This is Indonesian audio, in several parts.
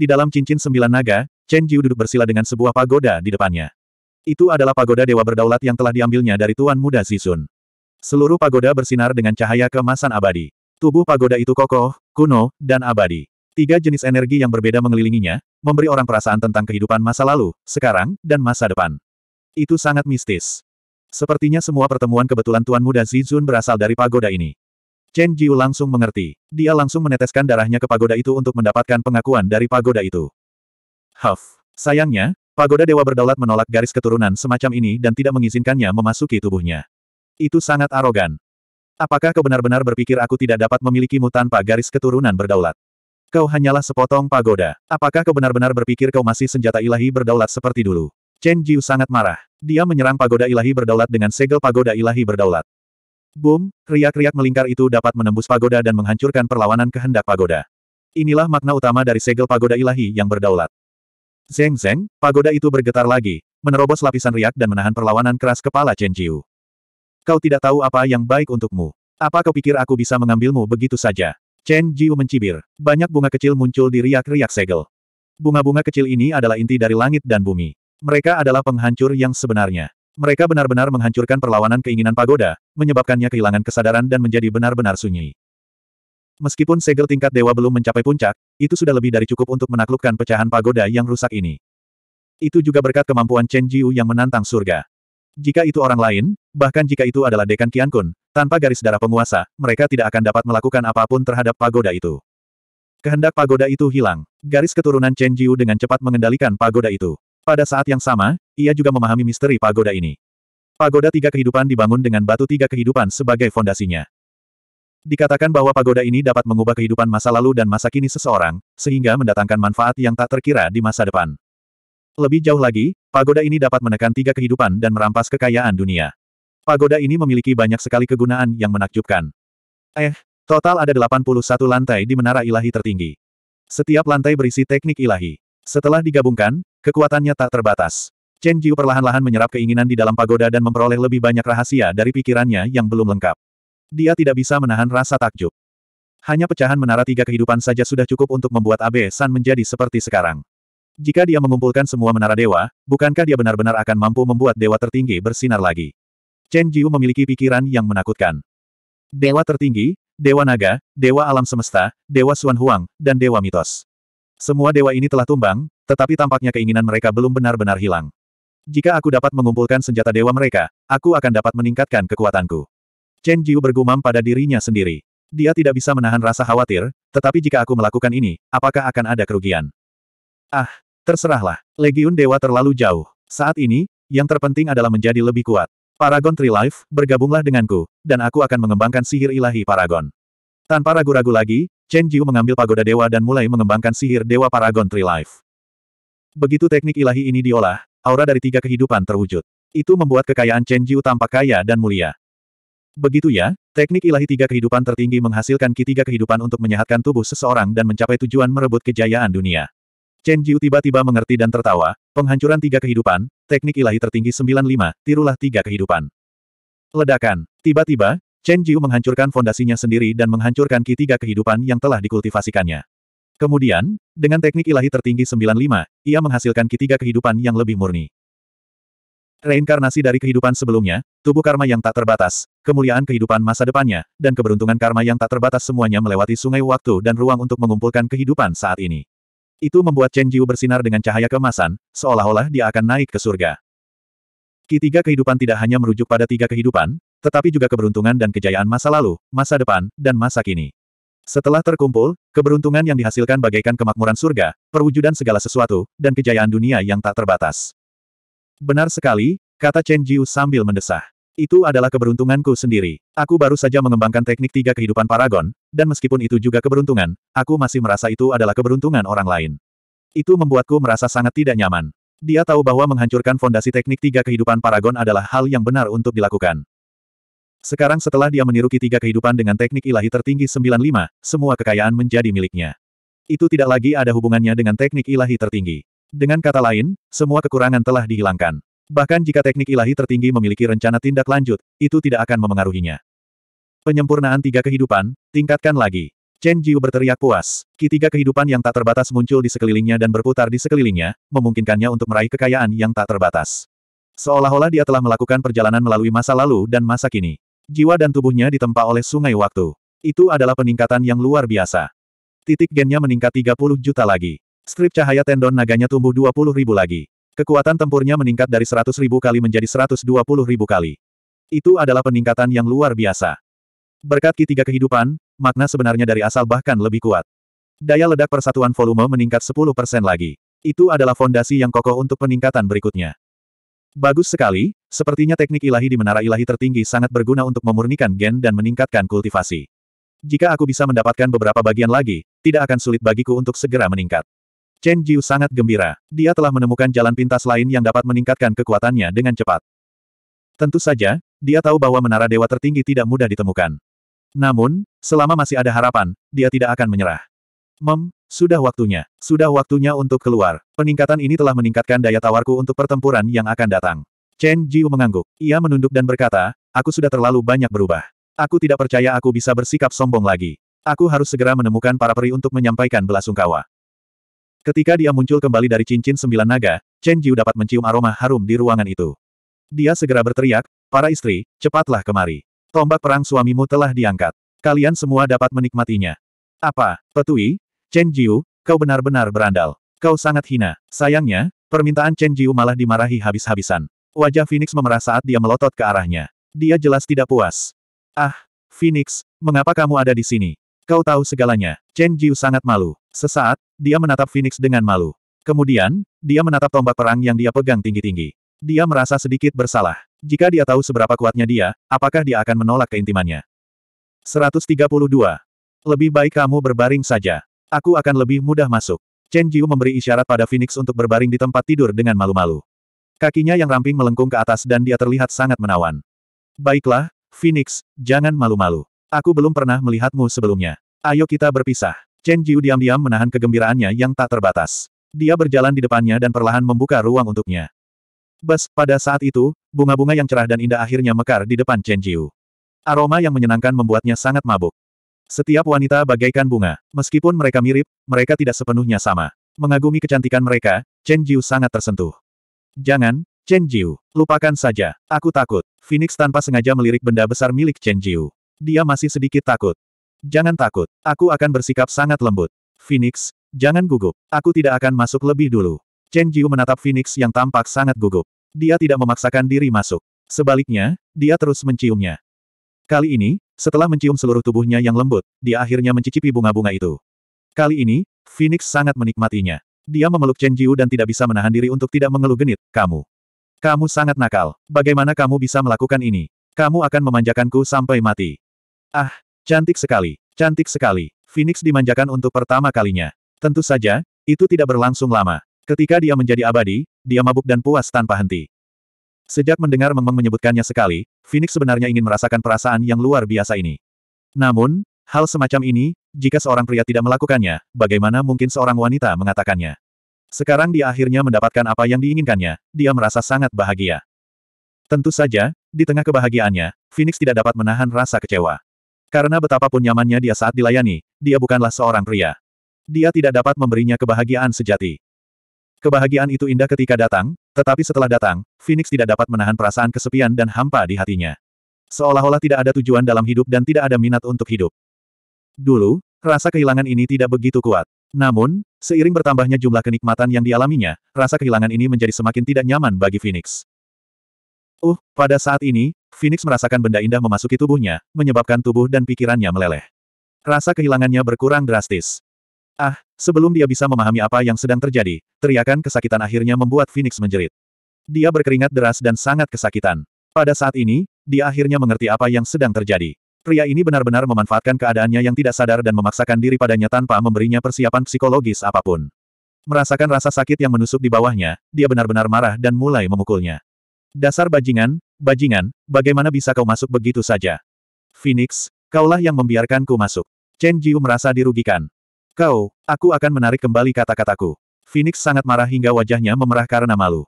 Di dalam cincin sembilan naga, Chen Jiu duduk bersila dengan sebuah pagoda di depannya. Itu adalah pagoda dewa berdaulat yang telah diambilnya dari Tuan Muda Zizun. Seluruh pagoda bersinar dengan cahaya kemasan abadi. Tubuh pagoda itu kokoh, kuno, dan abadi. Tiga jenis energi yang berbeda mengelilinginya, memberi orang perasaan tentang kehidupan masa lalu, sekarang, dan masa depan. Itu sangat mistis. Sepertinya semua pertemuan kebetulan Tuan Muda Zizun berasal dari pagoda ini. Chen Jiu langsung mengerti. Dia langsung meneteskan darahnya ke pagoda itu untuk mendapatkan pengakuan dari pagoda itu. Huff. Sayangnya, pagoda dewa berdaulat menolak garis keturunan semacam ini dan tidak mengizinkannya memasuki tubuhnya. Itu sangat arogan. Apakah kau benar-benar berpikir aku tidak dapat memilikimu tanpa garis keturunan berdaulat? Kau hanyalah sepotong pagoda. Apakah kau benar-benar berpikir kau masih senjata ilahi berdaulat seperti dulu? Chen Jiu sangat marah. Dia menyerang pagoda ilahi berdaulat dengan segel pagoda ilahi berdaulat. Boom, riak-riak melingkar itu dapat menembus pagoda dan menghancurkan perlawanan kehendak pagoda. Inilah makna utama dari segel pagoda ilahi yang berdaulat. Zeng-zeng, pagoda itu bergetar lagi, menerobos lapisan riak dan menahan perlawanan keras kepala Chen Jiu. Kau tidak tahu apa yang baik untukmu. Apa kau pikir aku bisa mengambilmu begitu saja? Chen Jiu mencibir. Banyak bunga kecil muncul di riak-riak segel. Bunga-bunga kecil ini adalah inti dari langit dan bumi. Mereka adalah penghancur yang sebenarnya. Mereka benar-benar menghancurkan perlawanan keinginan pagoda, menyebabkannya kehilangan kesadaran dan menjadi benar-benar sunyi. Meskipun segel tingkat dewa belum mencapai puncak, itu sudah lebih dari cukup untuk menaklukkan pecahan pagoda yang rusak ini. Itu juga berkat kemampuan Chen Jiu yang menantang surga. Jika itu orang lain, bahkan jika itu adalah Dekan Kun, tanpa garis darah penguasa, mereka tidak akan dapat melakukan apapun terhadap pagoda itu. Kehendak pagoda itu hilang. Garis keturunan Chen Jiu dengan cepat mengendalikan pagoda itu. Pada saat yang sama, ia juga memahami misteri pagoda ini. Pagoda tiga kehidupan dibangun dengan batu tiga kehidupan sebagai fondasinya. Dikatakan bahwa pagoda ini dapat mengubah kehidupan masa lalu dan masa kini seseorang, sehingga mendatangkan manfaat yang tak terkira di masa depan. Lebih jauh lagi, pagoda ini dapat menekan tiga kehidupan dan merampas kekayaan dunia. Pagoda ini memiliki banyak sekali kegunaan yang menakjubkan. Eh, total ada 81 lantai di menara ilahi tertinggi. Setiap lantai berisi teknik ilahi. Setelah digabungkan, Kekuatannya tak terbatas. Chen Jiu perlahan-lahan menyerap keinginan di dalam pagoda dan memperoleh lebih banyak rahasia dari pikirannya yang belum lengkap. Dia tidak bisa menahan rasa takjub. Hanya pecahan menara tiga kehidupan saja sudah cukup untuk membuat Abe San menjadi seperti sekarang. Jika dia mengumpulkan semua menara dewa, bukankah dia benar-benar akan mampu membuat dewa tertinggi bersinar lagi? Chen Jiu memiliki pikiran yang menakutkan. Dewa tertinggi, dewa naga, dewa alam semesta, dewa Xuan Huang, dan dewa mitos. Semua dewa ini telah tumbang, tetapi tampaknya keinginan mereka belum benar-benar hilang. Jika aku dapat mengumpulkan senjata dewa mereka, aku akan dapat meningkatkan kekuatanku. Chen Jiu bergumam pada dirinya sendiri. Dia tidak bisa menahan rasa khawatir, tetapi jika aku melakukan ini, apakah akan ada kerugian? Ah, terserahlah. Legiun Dewa terlalu jauh. Saat ini, yang terpenting adalah menjadi lebih kuat. Paragon Tree Life, bergabunglah denganku, dan aku akan mengembangkan sihir ilahi Paragon. Tanpa ragu-ragu lagi, Chen Jiu mengambil pagoda dewa dan mulai mengembangkan sihir dewa Paragon Tree Life. Begitu teknik ilahi ini diolah, aura dari tiga kehidupan terwujud. Itu membuat kekayaan Chen Jiu tampak kaya dan mulia. Begitu ya, teknik ilahi tiga kehidupan tertinggi menghasilkan ki tiga kehidupan untuk menyehatkan tubuh seseorang dan mencapai tujuan merebut kejayaan dunia. Chen Jiu tiba-tiba mengerti dan tertawa, penghancuran tiga kehidupan, teknik ilahi tertinggi 95, tirulah tiga kehidupan. Ledakan, tiba-tiba, Chen Jiu menghancurkan fondasinya sendiri dan menghancurkan ki tiga kehidupan yang telah dikultivasikannya. Kemudian, dengan teknik ilahi tertinggi 95, ia menghasilkan ki tiga kehidupan yang lebih murni. Reinkarnasi dari kehidupan sebelumnya, tubuh karma yang tak terbatas, kemuliaan kehidupan masa depannya, dan keberuntungan karma yang tak terbatas semuanya melewati sungai waktu dan ruang untuk mengumpulkan kehidupan saat ini. Itu membuat Chen Jiu bersinar dengan cahaya kemasan, seolah-olah dia akan naik ke surga. Ketiga kehidupan tidak hanya merujuk pada tiga kehidupan, tetapi juga keberuntungan dan kejayaan masa lalu, masa depan, dan masa kini. Setelah terkumpul, keberuntungan yang dihasilkan bagaikan kemakmuran surga, perwujudan segala sesuatu, dan kejayaan dunia yang tak terbatas. Benar sekali, kata Chen Jiu sambil mendesah. Itu adalah keberuntunganku sendiri. Aku baru saja mengembangkan teknik tiga kehidupan paragon, dan meskipun itu juga keberuntungan, aku masih merasa itu adalah keberuntungan orang lain. Itu membuatku merasa sangat tidak nyaman. Dia tahu bahwa menghancurkan fondasi teknik tiga kehidupan paragon adalah hal yang benar untuk dilakukan. Sekarang setelah dia meniru tiga kehidupan dengan teknik ilahi tertinggi 95, semua kekayaan menjadi miliknya. Itu tidak lagi ada hubungannya dengan teknik ilahi tertinggi. Dengan kata lain, semua kekurangan telah dihilangkan. Bahkan jika teknik ilahi tertinggi memiliki rencana tindak lanjut, itu tidak akan memengaruhinya. Penyempurnaan tiga kehidupan, tingkatkan lagi. Chen Jiu berteriak puas. tiga kehidupan yang tak terbatas muncul di sekelilingnya dan berputar di sekelilingnya, memungkinkannya untuk meraih kekayaan yang tak terbatas. Seolah-olah dia telah melakukan perjalanan melalui masa lalu dan masa kini. Jiwa dan tubuhnya ditempa oleh sungai waktu. Itu adalah peningkatan yang luar biasa. Titik gennya meningkat 30 juta lagi. Strip cahaya tendon naganya tumbuh 20 ribu lagi. Kekuatan tempurnya meningkat dari 100 ribu kali menjadi 120 ribu kali. Itu adalah peningkatan yang luar biasa. Berkat ketiga kehidupan, makna sebenarnya dari asal bahkan lebih kuat. Daya ledak persatuan volume meningkat 10% lagi. Itu adalah fondasi yang kokoh untuk peningkatan berikutnya. Bagus sekali, Sepertinya teknik ilahi di menara ilahi tertinggi sangat berguna untuk memurnikan gen dan meningkatkan kultivasi. Jika aku bisa mendapatkan beberapa bagian lagi, tidak akan sulit bagiku untuk segera meningkat. Chen Jiu sangat gembira. Dia telah menemukan jalan pintas lain yang dapat meningkatkan kekuatannya dengan cepat. Tentu saja, dia tahu bahwa menara dewa tertinggi tidak mudah ditemukan. Namun, selama masih ada harapan, dia tidak akan menyerah. Mem, sudah waktunya. Sudah waktunya untuk keluar. Peningkatan ini telah meningkatkan daya tawarku untuk pertempuran yang akan datang. Chen Jiu mengangguk. Ia menunduk dan berkata, aku sudah terlalu banyak berubah. Aku tidak percaya aku bisa bersikap sombong lagi. Aku harus segera menemukan para peri untuk menyampaikan belasungkawa. Ketika dia muncul kembali dari cincin sembilan naga, Chen Jiu dapat mencium aroma harum di ruangan itu. Dia segera berteriak, para istri, cepatlah kemari. Tombak perang suamimu telah diangkat. Kalian semua dapat menikmatinya. Apa, Petui? Chen Jiu, kau benar-benar berandal. Kau sangat hina. Sayangnya, permintaan Chen Jiu malah dimarahi habis-habisan. Wajah Phoenix memerah saat dia melotot ke arahnya. Dia jelas tidak puas. Ah, Phoenix, mengapa kamu ada di sini? Kau tahu segalanya. Chen Jiu sangat malu. Sesaat, dia menatap Phoenix dengan malu. Kemudian, dia menatap tombak perang yang dia pegang tinggi-tinggi. Dia merasa sedikit bersalah. Jika dia tahu seberapa kuatnya dia, apakah dia akan menolak keintimannya? 132. Lebih baik kamu berbaring saja. Aku akan lebih mudah masuk. Chen Jiu memberi isyarat pada Phoenix untuk berbaring di tempat tidur dengan malu-malu. Kakinya yang ramping melengkung ke atas dan dia terlihat sangat menawan. Baiklah, Phoenix, jangan malu-malu. Aku belum pernah melihatmu sebelumnya. Ayo kita berpisah. Chen Jiu diam-diam menahan kegembiraannya yang tak terbatas. Dia berjalan di depannya dan perlahan membuka ruang untuknya. Bes, pada saat itu, bunga-bunga yang cerah dan indah akhirnya mekar di depan Chen Jiu. Aroma yang menyenangkan membuatnya sangat mabuk. Setiap wanita bagaikan bunga. Meskipun mereka mirip, mereka tidak sepenuhnya sama. Mengagumi kecantikan mereka, Chen Jiu sangat tersentuh. Jangan, Chen Jiu. Lupakan saja, aku takut. Phoenix tanpa sengaja melirik benda besar milik Chen Jiu. Dia masih sedikit takut. Jangan takut, aku akan bersikap sangat lembut. Phoenix, jangan gugup. Aku tidak akan masuk lebih dulu. Chen Jiu menatap Phoenix yang tampak sangat gugup. Dia tidak memaksakan diri masuk. Sebaliknya, dia terus menciumnya. Kali ini, setelah mencium seluruh tubuhnya yang lembut, dia akhirnya mencicipi bunga-bunga itu. Kali ini, Phoenix sangat menikmatinya. Dia memeluk Chen Jiu dan tidak bisa menahan diri untuk tidak mengeluh genit, kamu. Kamu sangat nakal. Bagaimana kamu bisa melakukan ini? Kamu akan memanjakanku sampai mati. Ah, cantik sekali, cantik sekali. Phoenix dimanjakan untuk pertama kalinya. Tentu saja, itu tidak berlangsung lama. Ketika dia menjadi abadi, dia mabuk dan puas tanpa henti. Sejak mendengar -meng menyebutkannya sekali, Phoenix sebenarnya ingin merasakan perasaan yang luar biasa ini. Namun, Hal semacam ini, jika seorang pria tidak melakukannya, bagaimana mungkin seorang wanita mengatakannya? Sekarang dia akhirnya mendapatkan apa yang diinginkannya, dia merasa sangat bahagia. Tentu saja, di tengah kebahagiaannya, Phoenix tidak dapat menahan rasa kecewa. Karena betapapun nyamannya dia saat dilayani, dia bukanlah seorang pria. Dia tidak dapat memberinya kebahagiaan sejati. Kebahagiaan itu indah ketika datang, tetapi setelah datang, Phoenix tidak dapat menahan perasaan kesepian dan hampa di hatinya. Seolah-olah tidak ada tujuan dalam hidup dan tidak ada minat untuk hidup. Dulu, rasa kehilangan ini tidak begitu kuat. Namun, seiring bertambahnya jumlah kenikmatan yang dialaminya, rasa kehilangan ini menjadi semakin tidak nyaman bagi Phoenix. Uh, pada saat ini, Phoenix merasakan benda indah memasuki tubuhnya, menyebabkan tubuh dan pikirannya meleleh. Rasa kehilangannya berkurang drastis. Ah, sebelum dia bisa memahami apa yang sedang terjadi, teriakan kesakitan akhirnya membuat Phoenix menjerit. Dia berkeringat deras dan sangat kesakitan. Pada saat ini, dia akhirnya mengerti apa yang sedang terjadi. Pria ini benar-benar memanfaatkan keadaannya yang tidak sadar dan memaksakan diri padanya tanpa memberinya persiapan psikologis apapun. Merasakan rasa sakit yang menusuk di bawahnya, dia benar-benar marah dan mulai memukulnya. Dasar bajingan, bajingan, bagaimana bisa kau masuk begitu saja? Phoenix, kaulah yang membiarkanku masuk. Chen Jiu merasa dirugikan. Kau, aku akan menarik kembali kata-kataku. Phoenix sangat marah hingga wajahnya memerah karena malu.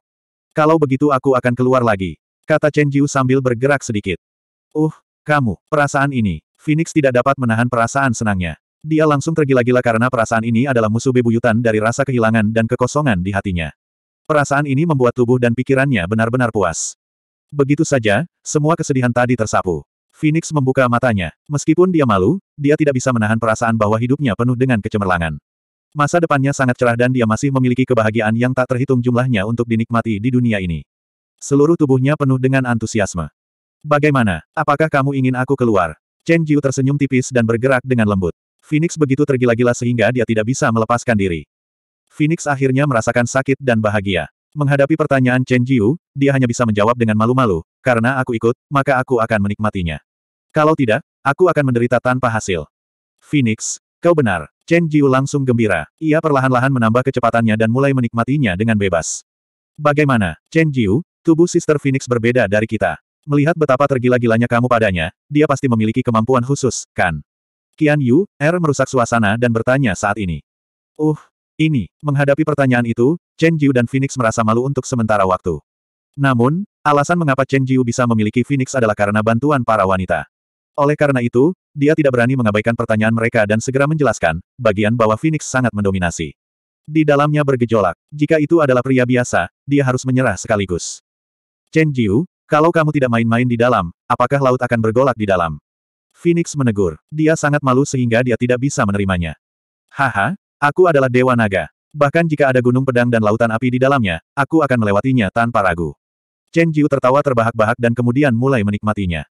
Kalau begitu aku akan keluar lagi. Kata Chen Jiu sambil bergerak sedikit. Uh, kamu, perasaan ini. Phoenix tidak dapat menahan perasaan senangnya. Dia langsung tergila-gila karena perasaan ini adalah musuh bebuyutan dari rasa kehilangan dan kekosongan di hatinya. Perasaan ini membuat tubuh dan pikirannya benar-benar puas. Begitu saja, semua kesedihan tadi tersapu. Phoenix membuka matanya. Meskipun dia malu, dia tidak bisa menahan perasaan bahwa hidupnya penuh dengan kecemerlangan. Masa depannya sangat cerah dan dia masih memiliki kebahagiaan yang tak terhitung jumlahnya untuk dinikmati di dunia ini. Seluruh tubuhnya penuh dengan antusiasme. Bagaimana? Apakah kamu ingin aku keluar? Chen Jiu tersenyum tipis dan bergerak dengan lembut. Phoenix begitu tergila-gila sehingga dia tidak bisa melepaskan diri. Phoenix akhirnya merasakan sakit dan bahagia. Menghadapi pertanyaan Chen Jiu, dia hanya bisa menjawab dengan malu-malu, karena aku ikut, maka aku akan menikmatinya. Kalau tidak, aku akan menderita tanpa hasil. Phoenix, kau benar. Chen Jiu langsung gembira. Ia perlahan-lahan menambah kecepatannya dan mulai menikmatinya dengan bebas. Bagaimana, Chen Jiu, tubuh Sister Phoenix berbeda dari kita. Melihat betapa tergila-gilanya kamu padanya, dia pasti memiliki kemampuan khusus, kan? Qian Yu, Er merusak suasana dan bertanya saat ini. Uh, ini, menghadapi pertanyaan itu, Chen Jiu dan Phoenix merasa malu untuk sementara waktu. Namun, alasan mengapa Chen Jiu bisa memiliki Phoenix adalah karena bantuan para wanita. Oleh karena itu, dia tidak berani mengabaikan pertanyaan mereka dan segera menjelaskan, bagian bahwa Phoenix sangat mendominasi. Di dalamnya bergejolak, jika itu adalah pria biasa, dia harus menyerah sekaligus. Chen Jiu, kalau kamu tidak main-main di dalam, apakah laut akan bergolak di dalam? Phoenix menegur. Dia sangat malu sehingga dia tidak bisa menerimanya. Haha, aku adalah Dewa Naga. Bahkan jika ada gunung pedang dan lautan api di dalamnya, aku akan melewatinya tanpa ragu. Chen Jiu tertawa terbahak-bahak dan kemudian mulai menikmatinya.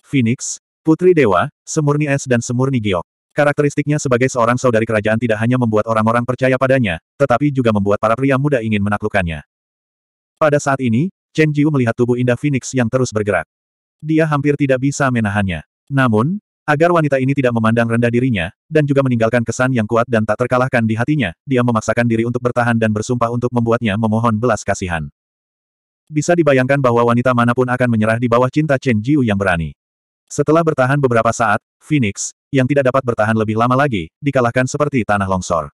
Phoenix, Putri Dewa, semurni es dan semurni giok. Karakteristiknya sebagai seorang saudari kerajaan tidak hanya membuat orang-orang percaya padanya, tetapi juga membuat para pria muda ingin menaklukkannya. Pada saat ini, Chen Jiu melihat tubuh indah Phoenix yang terus bergerak. Dia hampir tidak bisa menahannya. Namun, agar wanita ini tidak memandang rendah dirinya, dan juga meninggalkan kesan yang kuat dan tak terkalahkan di hatinya, dia memaksakan diri untuk bertahan dan bersumpah untuk membuatnya memohon belas kasihan. Bisa dibayangkan bahwa wanita manapun akan menyerah di bawah cinta Chen Jiu yang berani. Setelah bertahan beberapa saat, Phoenix, yang tidak dapat bertahan lebih lama lagi, dikalahkan seperti tanah longsor.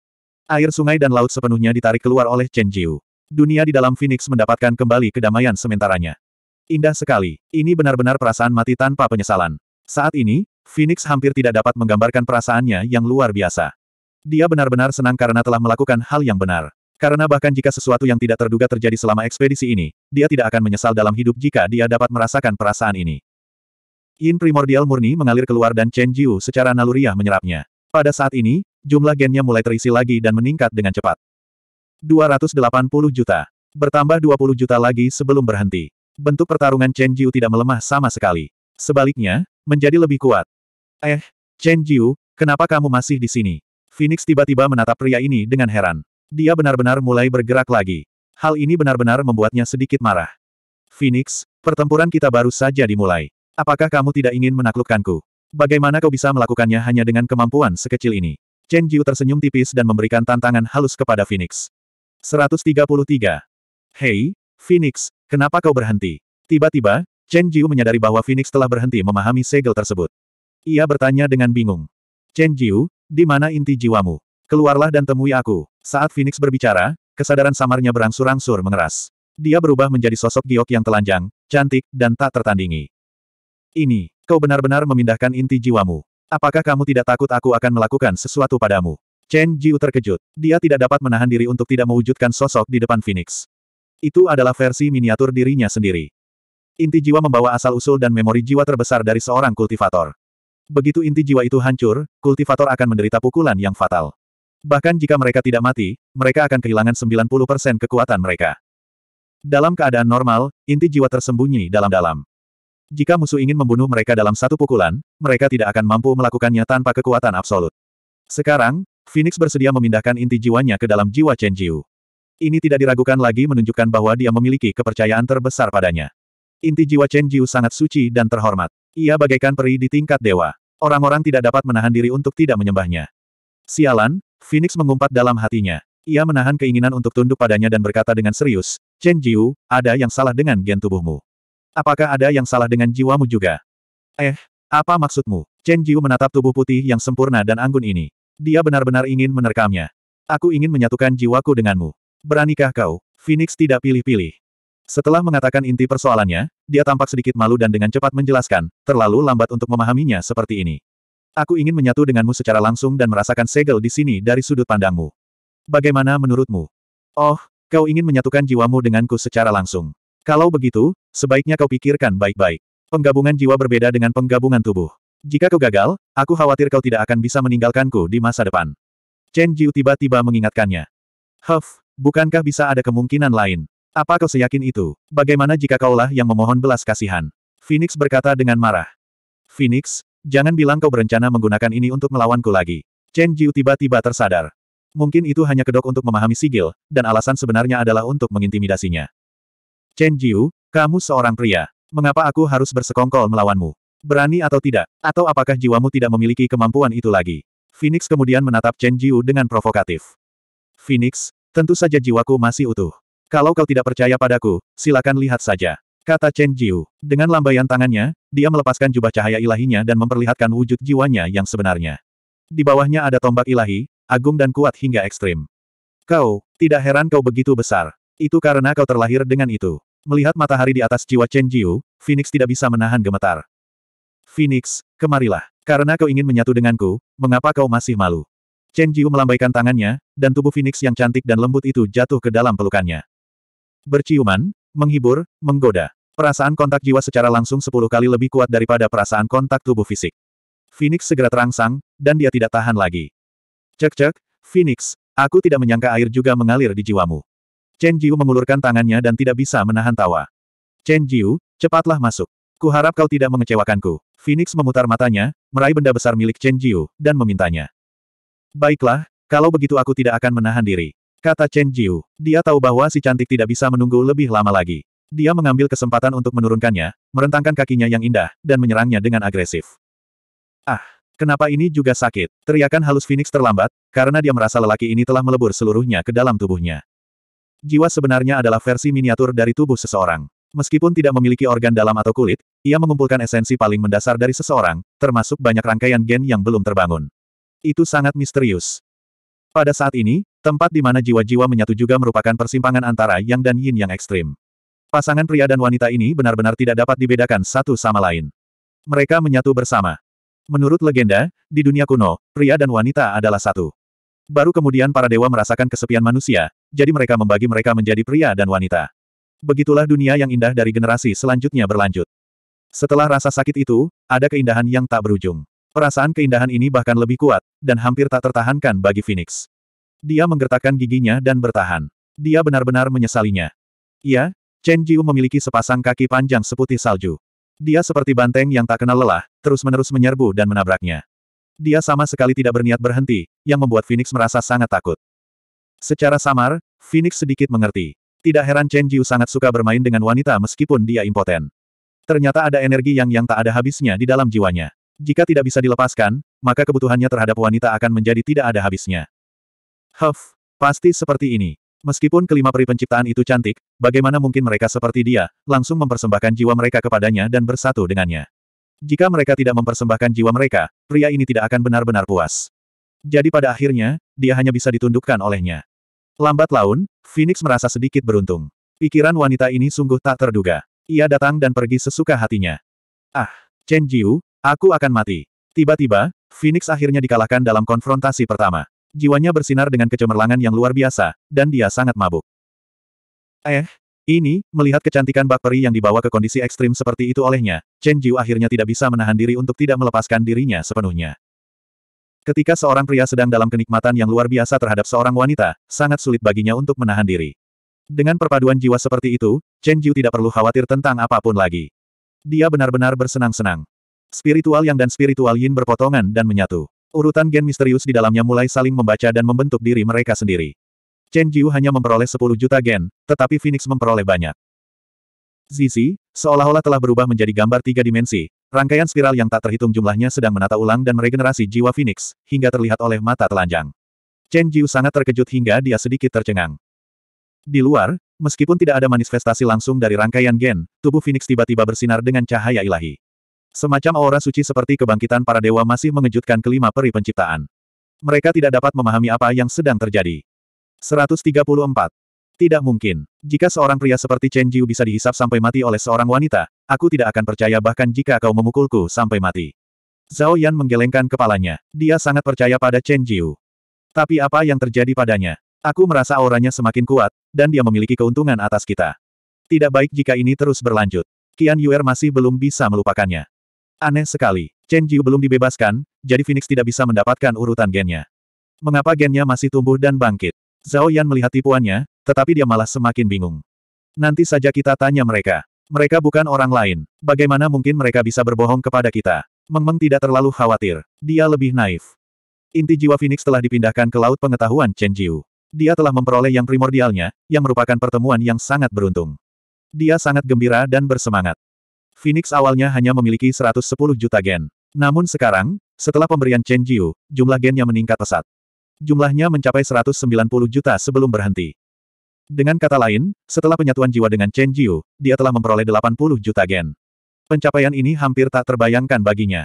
Air sungai dan laut sepenuhnya ditarik keluar oleh Chen Jiu dunia di dalam Phoenix mendapatkan kembali kedamaian sementaranya. Indah sekali, ini benar-benar perasaan mati tanpa penyesalan. Saat ini, Phoenix hampir tidak dapat menggambarkan perasaannya yang luar biasa. Dia benar-benar senang karena telah melakukan hal yang benar. Karena bahkan jika sesuatu yang tidak terduga terjadi selama ekspedisi ini, dia tidak akan menyesal dalam hidup jika dia dapat merasakan perasaan ini. Yin primordial murni mengalir keluar dan Chen Jiu secara naluriah menyerapnya. Pada saat ini, jumlah gennya mulai terisi lagi dan meningkat dengan cepat. 280 juta. Bertambah 20 juta lagi sebelum berhenti. Bentuk pertarungan Chen Jiu tidak melemah sama sekali. Sebaliknya, menjadi lebih kuat. Eh, Chen Jiu, kenapa kamu masih di sini? Phoenix tiba-tiba menatap pria ini dengan heran. Dia benar-benar mulai bergerak lagi. Hal ini benar-benar membuatnya sedikit marah. Phoenix, pertempuran kita baru saja dimulai. Apakah kamu tidak ingin menaklukkanku? Bagaimana kau bisa melakukannya hanya dengan kemampuan sekecil ini? Chen Jiu tersenyum tipis dan memberikan tantangan halus kepada Phoenix. 133. Hei, Phoenix, kenapa kau berhenti? Tiba-tiba, Chen Jiu menyadari bahwa Phoenix telah berhenti memahami segel tersebut. Ia bertanya dengan bingung. Chen Jiu, di mana inti jiwamu? Keluarlah dan temui aku. Saat Phoenix berbicara, kesadaran samarnya berangsur-angsur mengeras. Dia berubah menjadi sosok giok yang telanjang, cantik, dan tak tertandingi. Ini, kau benar-benar memindahkan inti jiwamu. Apakah kamu tidak takut aku akan melakukan sesuatu padamu? Chen Jiu terkejut. Dia tidak dapat menahan diri untuk tidak mewujudkan sosok di depan Phoenix. Itu adalah versi miniatur dirinya sendiri. Inti jiwa membawa asal-usul dan memori jiwa terbesar dari seorang kultivator. Begitu inti jiwa itu hancur, kultivator akan menderita pukulan yang fatal. Bahkan jika mereka tidak mati, mereka akan kehilangan 90% kekuatan mereka. Dalam keadaan normal, inti jiwa tersembunyi dalam-dalam. Jika musuh ingin membunuh mereka dalam satu pukulan, mereka tidak akan mampu melakukannya tanpa kekuatan absolut. Sekarang, Phoenix bersedia memindahkan inti jiwanya ke dalam jiwa Chen Jiu. Ini tidak diragukan lagi menunjukkan bahwa dia memiliki kepercayaan terbesar padanya. Inti jiwa Chen Jiu sangat suci dan terhormat. Ia bagaikan peri di tingkat dewa. Orang-orang tidak dapat menahan diri untuk tidak menyembahnya. Sialan, Phoenix mengumpat dalam hatinya. Ia menahan keinginan untuk tunduk padanya dan berkata dengan serius, Chen Jiu, ada yang salah dengan gen tubuhmu. Apakah ada yang salah dengan jiwamu juga? Eh, apa maksudmu? Chen Jiu menatap tubuh putih yang sempurna dan anggun ini. Dia benar-benar ingin menerkamnya. Aku ingin menyatukan jiwaku denganmu. Beranikah kau? Phoenix tidak pilih-pilih. Setelah mengatakan inti persoalannya, dia tampak sedikit malu dan dengan cepat menjelaskan, terlalu lambat untuk memahaminya seperti ini. Aku ingin menyatu denganmu secara langsung dan merasakan segel di sini dari sudut pandangmu. Bagaimana menurutmu? Oh, kau ingin menyatukan jiwamu denganku secara langsung. Kalau begitu, sebaiknya kau pikirkan baik-baik. Penggabungan jiwa berbeda dengan penggabungan tubuh. Jika kau gagal, aku khawatir kau tidak akan bisa meninggalkanku di masa depan. Chen Jiu tiba-tiba mengingatkannya. Huff, bukankah bisa ada kemungkinan lain? Apa kau seyakin itu? Bagaimana jika kaulah yang memohon belas kasihan? Phoenix berkata dengan marah. Phoenix, jangan bilang kau berencana menggunakan ini untuk melawanku lagi. Chen Jiu tiba-tiba tersadar. Mungkin itu hanya kedok untuk memahami sigil, dan alasan sebenarnya adalah untuk mengintimidasinya. Chen Jiu, kamu seorang pria. Mengapa aku harus bersekongkol melawanmu? Berani atau tidak? Atau apakah jiwamu tidak memiliki kemampuan itu lagi? Phoenix kemudian menatap Chen Jiu dengan provokatif. Phoenix, tentu saja jiwaku masih utuh. Kalau kau tidak percaya padaku, silakan lihat saja. Kata Chen Jiu. Dengan lambaian tangannya, dia melepaskan jubah cahaya ilahinya dan memperlihatkan wujud jiwanya yang sebenarnya. Di bawahnya ada tombak ilahi, agung dan kuat hingga ekstrim. Kau, tidak heran kau begitu besar. Itu karena kau terlahir dengan itu. Melihat matahari di atas jiwa Chen Jiu, Phoenix tidak bisa menahan gemetar. Phoenix, kemarilah. Karena kau ingin menyatu denganku, mengapa kau masih malu? Chen Jiu melambaikan tangannya, dan tubuh Phoenix yang cantik dan lembut itu jatuh ke dalam pelukannya. Berciuman, menghibur, menggoda. Perasaan kontak jiwa secara langsung sepuluh kali lebih kuat daripada perasaan kontak tubuh fisik. Phoenix segera terangsang, dan dia tidak tahan lagi. Cek-cek, Phoenix, aku tidak menyangka air juga mengalir di jiwamu. Chen Jiu mengulurkan tangannya dan tidak bisa menahan tawa. Chen Jiu, cepatlah masuk. Kuharap kau tidak mengecewakanku. Phoenix memutar matanya, meraih benda besar milik Chen Jiu, dan memintanya. Baiklah, kalau begitu aku tidak akan menahan diri. Kata Chen Jiu. Dia tahu bahwa si cantik tidak bisa menunggu lebih lama lagi. Dia mengambil kesempatan untuk menurunkannya, merentangkan kakinya yang indah, dan menyerangnya dengan agresif. Ah, kenapa ini juga sakit? Teriakan halus Phoenix terlambat, karena dia merasa lelaki ini telah melebur seluruhnya ke dalam tubuhnya. Jiwa sebenarnya adalah versi miniatur dari tubuh seseorang. Meskipun tidak memiliki organ dalam atau kulit, ia mengumpulkan esensi paling mendasar dari seseorang, termasuk banyak rangkaian gen yang belum terbangun. Itu sangat misterius. Pada saat ini, tempat di mana jiwa-jiwa menyatu juga merupakan persimpangan antara yang dan yin yang ekstrim. Pasangan pria dan wanita ini benar-benar tidak dapat dibedakan satu sama lain. Mereka menyatu bersama. Menurut legenda, di dunia kuno, pria dan wanita adalah satu. Baru kemudian para dewa merasakan kesepian manusia, jadi mereka membagi mereka menjadi pria dan wanita. Begitulah dunia yang indah dari generasi selanjutnya berlanjut. Setelah rasa sakit itu, ada keindahan yang tak berujung. Perasaan keindahan ini bahkan lebih kuat, dan hampir tak tertahankan bagi Phoenix. Dia menggertakkan giginya dan bertahan. Dia benar-benar menyesalinya. Iya, Chen Jiu memiliki sepasang kaki panjang seputih salju. Dia seperti banteng yang tak kenal lelah, terus-menerus menyerbu dan menabraknya. Dia sama sekali tidak berniat berhenti, yang membuat Phoenix merasa sangat takut. Secara samar, Phoenix sedikit mengerti. Tidak heran Chen Jiu sangat suka bermain dengan wanita meskipun dia impoten. Ternyata ada energi yang yang tak ada habisnya di dalam jiwanya. Jika tidak bisa dilepaskan, maka kebutuhannya terhadap wanita akan menjadi tidak ada habisnya. Huff, pasti seperti ini. Meskipun kelima peri penciptaan itu cantik, bagaimana mungkin mereka seperti dia, langsung mempersembahkan jiwa mereka kepadanya dan bersatu dengannya. Jika mereka tidak mempersembahkan jiwa mereka, pria ini tidak akan benar-benar puas. Jadi pada akhirnya, dia hanya bisa ditundukkan olehnya. Lambat laun, Phoenix merasa sedikit beruntung. Pikiran wanita ini sungguh tak terduga. Ia datang dan pergi sesuka hatinya. Ah, Chen Jiu, aku akan mati. Tiba-tiba, Phoenix akhirnya dikalahkan dalam konfrontasi pertama. Jiwanya bersinar dengan kecemerlangan yang luar biasa, dan dia sangat mabuk. Eh, ini, melihat kecantikan bak peri yang dibawa ke kondisi ekstrim seperti itu olehnya, Chen Jiu akhirnya tidak bisa menahan diri untuk tidak melepaskan dirinya sepenuhnya. Ketika seorang pria sedang dalam kenikmatan yang luar biasa terhadap seorang wanita, sangat sulit baginya untuk menahan diri. Dengan perpaduan jiwa seperti itu, Chen Jiu tidak perlu khawatir tentang apapun lagi. Dia benar-benar bersenang-senang. Spiritual Yang dan spiritual Yin berpotongan dan menyatu. Urutan gen misterius di dalamnya mulai saling membaca dan membentuk diri mereka sendiri. Chen Jiu hanya memperoleh 10 juta gen, tetapi Phoenix memperoleh banyak. Zizi, seolah-olah telah berubah menjadi gambar tiga dimensi, rangkaian spiral yang tak terhitung jumlahnya sedang menata ulang dan meregenerasi jiwa Phoenix, hingga terlihat oleh mata telanjang. Chen Jiu sangat terkejut hingga dia sedikit tercengang. Di luar, meskipun tidak ada manifestasi langsung dari rangkaian gen, tubuh Phoenix tiba-tiba bersinar dengan cahaya ilahi. Semacam aura suci seperti kebangkitan para dewa masih mengejutkan kelima peri penciptaan. Mereka tidak dapat memahami apa yang sedang terjadi. 134. Tidak mungkin. Jika seorang pria seperti Chen Jiu bisa dihisap sampai mati oleh seorang wanita, aku tidak akan percaya bahkan jika kau memukulku sampai mati. Zhao Yan menggelengkan kepalanya. Dia sangat percaya pada Chen Jiu. Tapi apa yang terjadi padanya? Aku merasa auranya semakin kuat, dan dia memiliki keuntungan atas kita. Tidak baik jika ini terus berlanjut. Qian Yuer masih belum bisa melupakannya. Aneh sekali, Chen Jiu belum dibebaskan, jadi Phoenix tidak bisa mendapatkan urutan gennya. Mengapa gennya masih tumbuh dan bangkit? Zhao Yan melihat tipuannya, tetapi dia malah semakin bingung. Nanti saja kita tanya mereka. Mereka bukan orang lain. Bagaimana mungkin mereka bisa berbohong kepada kita? Meng Meng tidak terlalu khawatir. Dia lebih naif. Inti jiwa Phoenix telah dipindahkan ke Laut Pengetahuan Chen Jiu. Dia telah memperoleh yang primordialnya, yang merupakan pertemuan yang sangat beruntung. Dia sangat gembira dan bersemangat. Phoenix awalnya hanya memiliki 110 juta gen. Namun sekarang, setelah pemberian Chen Jiu, jumlah gennya meningkat pesat. Jumlahnya mencapai 190 juta sebelum berhenti. Dengan kata lain, setelah penyatuan jiwa dengan Chen Jiu, dia telah memperoleh 80 juta gen. Pencapaian ini hampir tak terbayangkan baginya.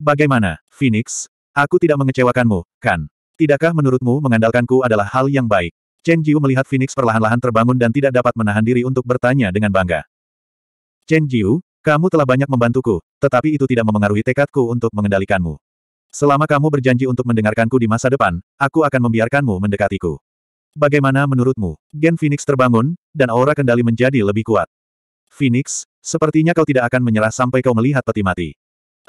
Bagaimana, Phoenix? Aku tidak mengecewakanmu, kan? Tidakkah menurutmu mengandalkanku adalah hal yang baik? Chen Jiu melihat Phoenix perlahan-lahan terbangun dan tidak dapat menahan diri untuk bertanya dengan bangga. Chen Jiu, kamu telah banyak membantuku, tetapi itu tidak memengaruhi tekadku untuk mengendalikanmu. Selama kamu berjanji untuk mendengarkanku di masa depan, aku akan membiarkanmu mendekatiku. Bagaimana menurutmu? Gen Phoenix terbangun, dan aura kendali menjadi lebih kuat. Phoenix, sepertinya kau tidak akan menyerah sampai kau melihat peti mati.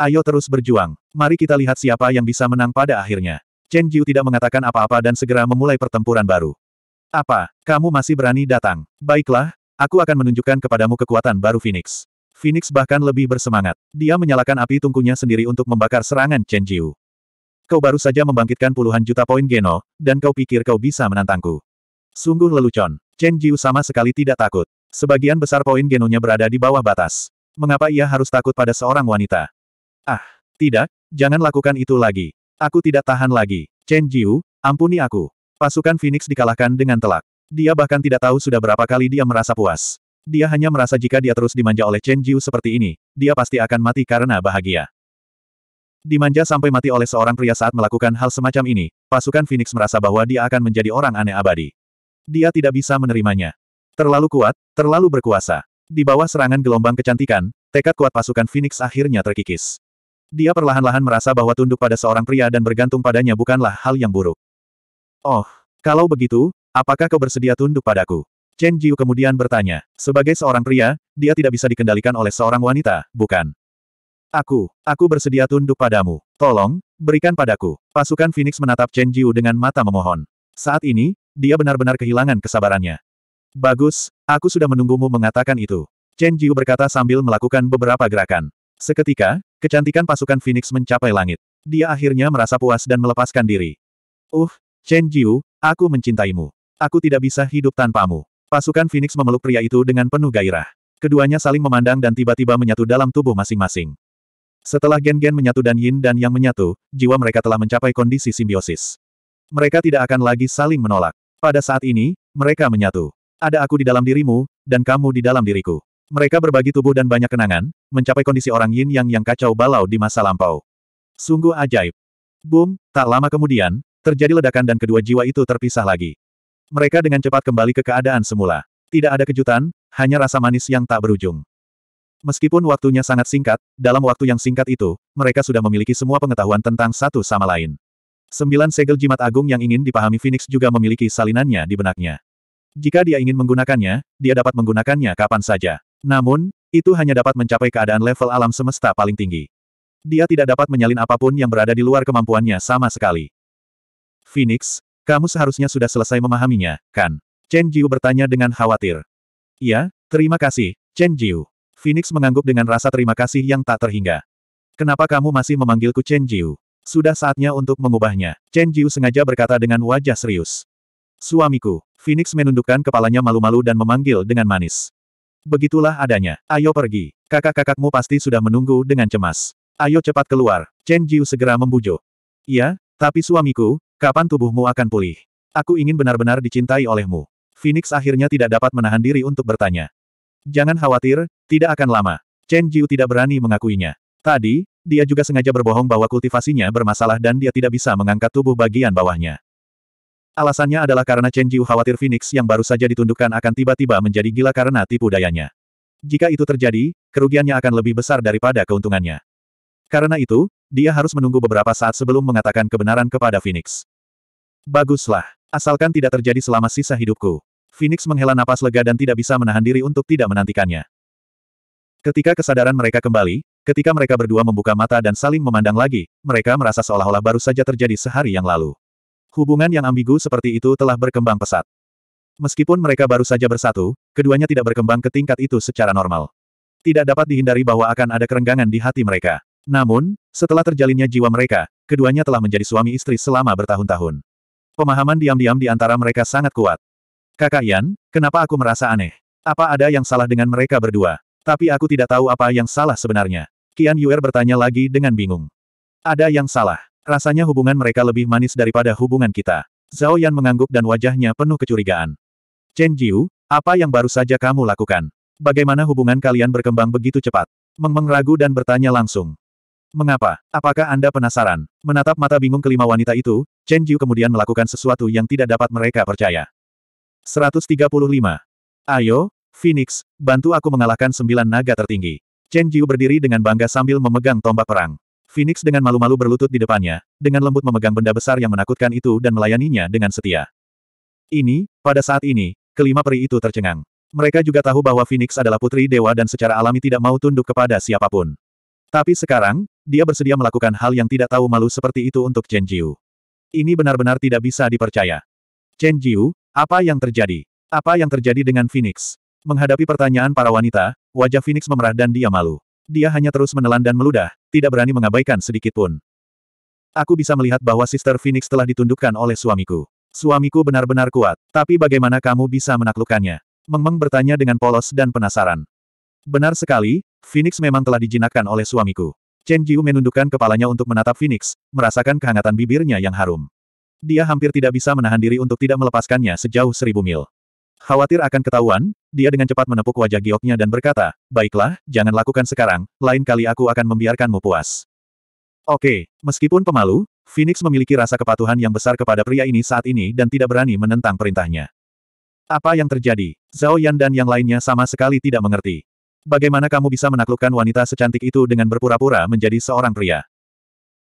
Ayo terus berjuang. Mari kita lihat siapa yang bisa menang pada akhirnya. Chen Jiu tidak mengatakan apa-apa dan segera memulai pertempuran baru. Apa, kamu masih berani datang? Baiklah, aku akan menunjukkan kepadamu kekuatan baru Phoenix. Phoenix bahkan lebih bersemangat. Dia menyalakan api tungkunya sendiri untuk membakar serangan Chen Jiu. Kau baru saja membangkitkan puluhan juta poin Geno, dan kau pikir kau bisa menantangku. Sungguh lelucon. Chen Jiu sama sekali tidak takut. Sebagian besar poin genonya berada di bawah batas. Mengapa ia harus takut pada seorang wanita? Ah, tidak, jangan lakukan itu lagi. Aku tidak tahan lagi. Chen Jiu, ampuni aku. Pasukan Phoenix dikalahkan dengan telak. Dia bahkan tidak tahu sudah berapa kali dia merasa puas. Dia hanya merasa jika dia terus dimanja oleh Chen Jiu seperti ini, dia pasti akan mati karena bahagia. Dimanja sampai mati oleh seorang pria saat melakukan hal semacam ini, pasukan Phoenix merasa bahwa dia akan menjadi orang aneh abadi. Dia tidak bisa menerimanya. Terlalu kuat, terlalu berkuasa. Di bawah serangan gelombang kecantikan, tekad kuat pasukan Phoenix akhirnya terkikis. Dia perlahan-lahan merasa bahwa tunduk pada seorang pria dan bergantung padanya bukanlah hal yang buruk. Oh, kalau begitu, apakah kau bersedia tunduk padaku? Chen Jiu kemudian bertanya. Sebagai seorang pria, dia tidak bisa dikendalikan oleh seorang wanita, bukan? Aku, aku bersedia tunduk padamu. Tolong, berikan padaku. Pasukan Phoenix menatap Chen Jiu dengan mata memohon. Saat ini, dia benar-benar kehilangan kesabarannya. Bagus, aku sudah menunggumu mengatakan itu. Chen Jiu berkata sambil melakukan beberapa gerakan. Seketika, kecantikan pasukan Phoenix mencapai langit. Dia akhirnya merasa puas dan melepaskan diri. Uh, Chen Jiu, aku mencintaimu. Aku tidak bisa hidup tanpamu. Pasukan Phoenix memeluk pria itu dengan penuh gairah. Keduanya saling memandang dan tiba-tiba menyatu dalam tubuh masing-masing. Setelah gen-gen menyatu dan yin dan yang menyatu, jiwa mereka telah mencapai kondisi simbiosis. Mereka tidak akan lagi saling menolak. Pada saat ini, mereka menyatu. Ada aku di dalam dirimu, dan kamu di dalam diriku. Mereka berbagi tubuh dan banyak kenangan, mencapai kondisi orang yin yang yang kacau balau di masa lampau. Sungguh ajaib. Boom, tak lama kemudian, terjadi ledakan dan kedua jiwa itu terpisah lagi. Mereka dengan cepat kembali ke keadaan semula. Tidak ada kejutan, hanya rasa manis yang tak berujung. Meskipun waktunya sangat singkat, dalam waktu yang singkat itu, mereka sudah memiliki semua pengetahuan tentang satu sama lain. Sembilan segel jimat agung yang ingin dipahami Phoenix juga memiliki salinannya di benaknya. Jika dia ingin menggunakannya, dia dapat menggunakannya kapan saja. Namun, itu hanya dapat mencapai keadaan level alam semesta paling tinggi. Dia tidak dapat menyalin apapun yang berada di luar kemampuannya sama sekali. Phoenix, kamu seharusnya sudah selesai memahaminya, kan? Chen Jiu bertanya dengan khawatir. Ya, terima kasih, Chen Jiu. Phoenix mengangguk dengan rasa terima kasih yang tak terhingga. Kenapa kamu masih memanggilku Chen Jiu? Sudah saatnya untuk mengubahnya. Chen Jiu sengaja berkata dengan wajah serius. Suamiku, Phoenix menundukkan kepalanya malu-malu dan memanggil dengan manis. Begitulah adanya. Ayo pergi. Kakak-kakakmu pasti sudah menunggu dengan cemas. Ayo cepat keluar. Chen Jiu segera membujuk. Iya, tapi suamiku, kapan tubuhmu akan pulih? Aku ingin benar-benar dicintai olehmu. Phoenix akhirnya tidak dapat menahan diri untuk bertanya. Jangan khawatir, tidak akan lama. Chen Jiu tidak berani mengakuinya. Tadi, dia juga sengaja berbohong bahwa kultivasinya bermasalah dan dia tidak bisa mengangkat tubuh bagian bawahnya. Alasannya adalah karena Chen Jiu khawatir Phoenix yang baru saja ditundukkan akan tiba-tiba menjadi gila karena tipu dayanya. Jika itu terjadi, kerugiannya akan lebih besar daripada keuntungannya. Karena itu, dia harus menunggu beberapa saat sebelum mengatakan kebenaran kepada Phoenix. Baguslah, asalkan tidak terjadi selama sisa hidupku. Phoenix menghela napas lega dan tidak bisa menahan diri untuk tidak menantikannya. Ketika kesadaran mereka kembali, ketika mereka berdua membuka mata dan saling memandang lagi, mereka merasa seolah-olah baru saja terjadi sehari yang lalu. Hubungan yang ambigu seperti itu telah berkembang pesat. Meskipun mereka baru saja bersatu, keduanya tidak berkembang ke tingkat itu secara normal. Tidak dapat dihindari bahwa akan ada kerenggangan di hati mereka. Namun, setelah terjalinnya jiwa mereka, keduanya telah menjadi suami istri selama bertahun-tahun. Pemahaman diam-diam di antara mereka sangat kuat. Kakak Yan, kenapa aku merasa aneh? Apa ada yang salah dengan mereka berdua? Tapi aku tidak tahu apa yang salah sebenarnya. Kian Yuer bertanya lagi dengan bingung. Ada yang salah. Rasanya hubungan mereka lebih manis daripada hubungan kita. Zhao Yan mengangguk dan wajahnya penuh kecurigaan. Chen Jiu, apa yang baru saja kamu lakukan? Bagaimana hubungan kalian berkembang begitu cepat? Meng Meng ragu dan bertanya langsung. Mengapa? Apakah Anda penasaran? Menatap mata bingung kelima wanita itu, Chen Jiu kemudian melakukan sesuatu yang tidak dapat mereka percaya. 135. Ayo, Phoenix, bantu aku mengalahkan sembilan naga tertinggi. Chen Jiu berdiri dengan bangga sambil memegang tombak perang. Phoenix dengan malu-malu berlutut di depannya, dengan lembut memegang benda besar yang menakutkan itu dan melayaninya dengan setia. Ini, pada saat ini, kelima peri itu tercengang. Mereka juga tahu bahwa Phoenix adalah putri dewa dan secara alami tidak mau tunduk kepada siapapun. Tapi sekarang, dia bersedia melakukan hal yang tidak tahu malu seperti itu untuk Chen Jiu. Ini benar-benar tidak bisa dipercaya. Chen Jiu, apa yang terjadi? Apa yang terjadi dengan Phoenix? Menghadapi pertanyaan para wanita, wajah Phoenix memerah dan dia malu. Dia hanya terus menelan dan meludah, tidak berani mengabaikan sedikit pun. Aku bisa melihat bahwa Sister Phoenix telah ditundukkan oleh suamiku. Suamiku benar-benar kuat, tapi bagaimana kamu bisa menaklukkannya? Meng meng bertanya dengan polos dan penasaran. Benar sekali, Phoenix memang telah dijinakkan oleh suamiku. Chen Jiu menundukkan kepalanya untuk menatap Phoenix, merasakan kehangatan bibirnya yang harum. Dia hampir tidak bisa menahan diri untuk tidak melepaskannya sejauh seribu mil. Khawatir akan ketahuan, dia dengan cepat menepuk wajah gioknya dan berkata, Baiklah, jangan lakukan sekarang, lain kali aku akan membiarkanmu puas. Oke, meskipun pemalu, Phoenix memiliki rasa kepatuhan yang besar kepada pria ini saat ini dan tidak berani menentang perintahnya. Apa yang terjadi? Zhao Yan dan yang lainnya sama sekali tidak mengerti. Bagaimana kamu bisa menaklukkan wanita secantik itu dengan berpura-pura menjadi seorang pria?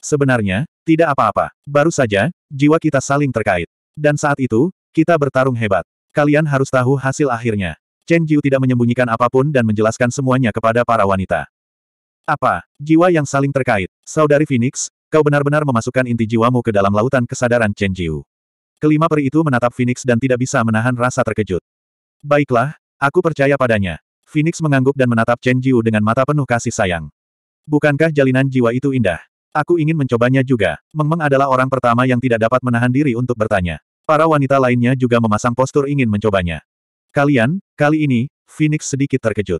Sebenarnya, tidak apa-apa. Baru saja, jiwa kita saling terkait. Dan saat itu, kita bertarung hebat. Kalian harus tahu hasil akhirnya. Chen Jiu tidak menyembunyikan apapun dan menjelaskan semuanya kepada para wanita. Apa? Jiwa yang saling terkait. Saudari Phoenix, kau benar-benar memasukkan inti jiwamu ke dalam lautan kesadaran Chen Jiu. Kelima peri itu menatap Phoenix dan tidak bisa menahan rasa terkejut. Baiklah, aku percaya padanya. Phoenix mengangguk dan menatap Chen Jiu dengan mata penuh kasih sayang. Bukankah jalinan jiwa itu indah? Aku ingin mencobanya juga. Meng Meng adalah orang pertama yang tidak dapat menahan diri untuk bertanya. Para wanita lainnya juga memasang postur ingin mencobanya. Kalian, kali ini, Phoenix sedikit terkejut.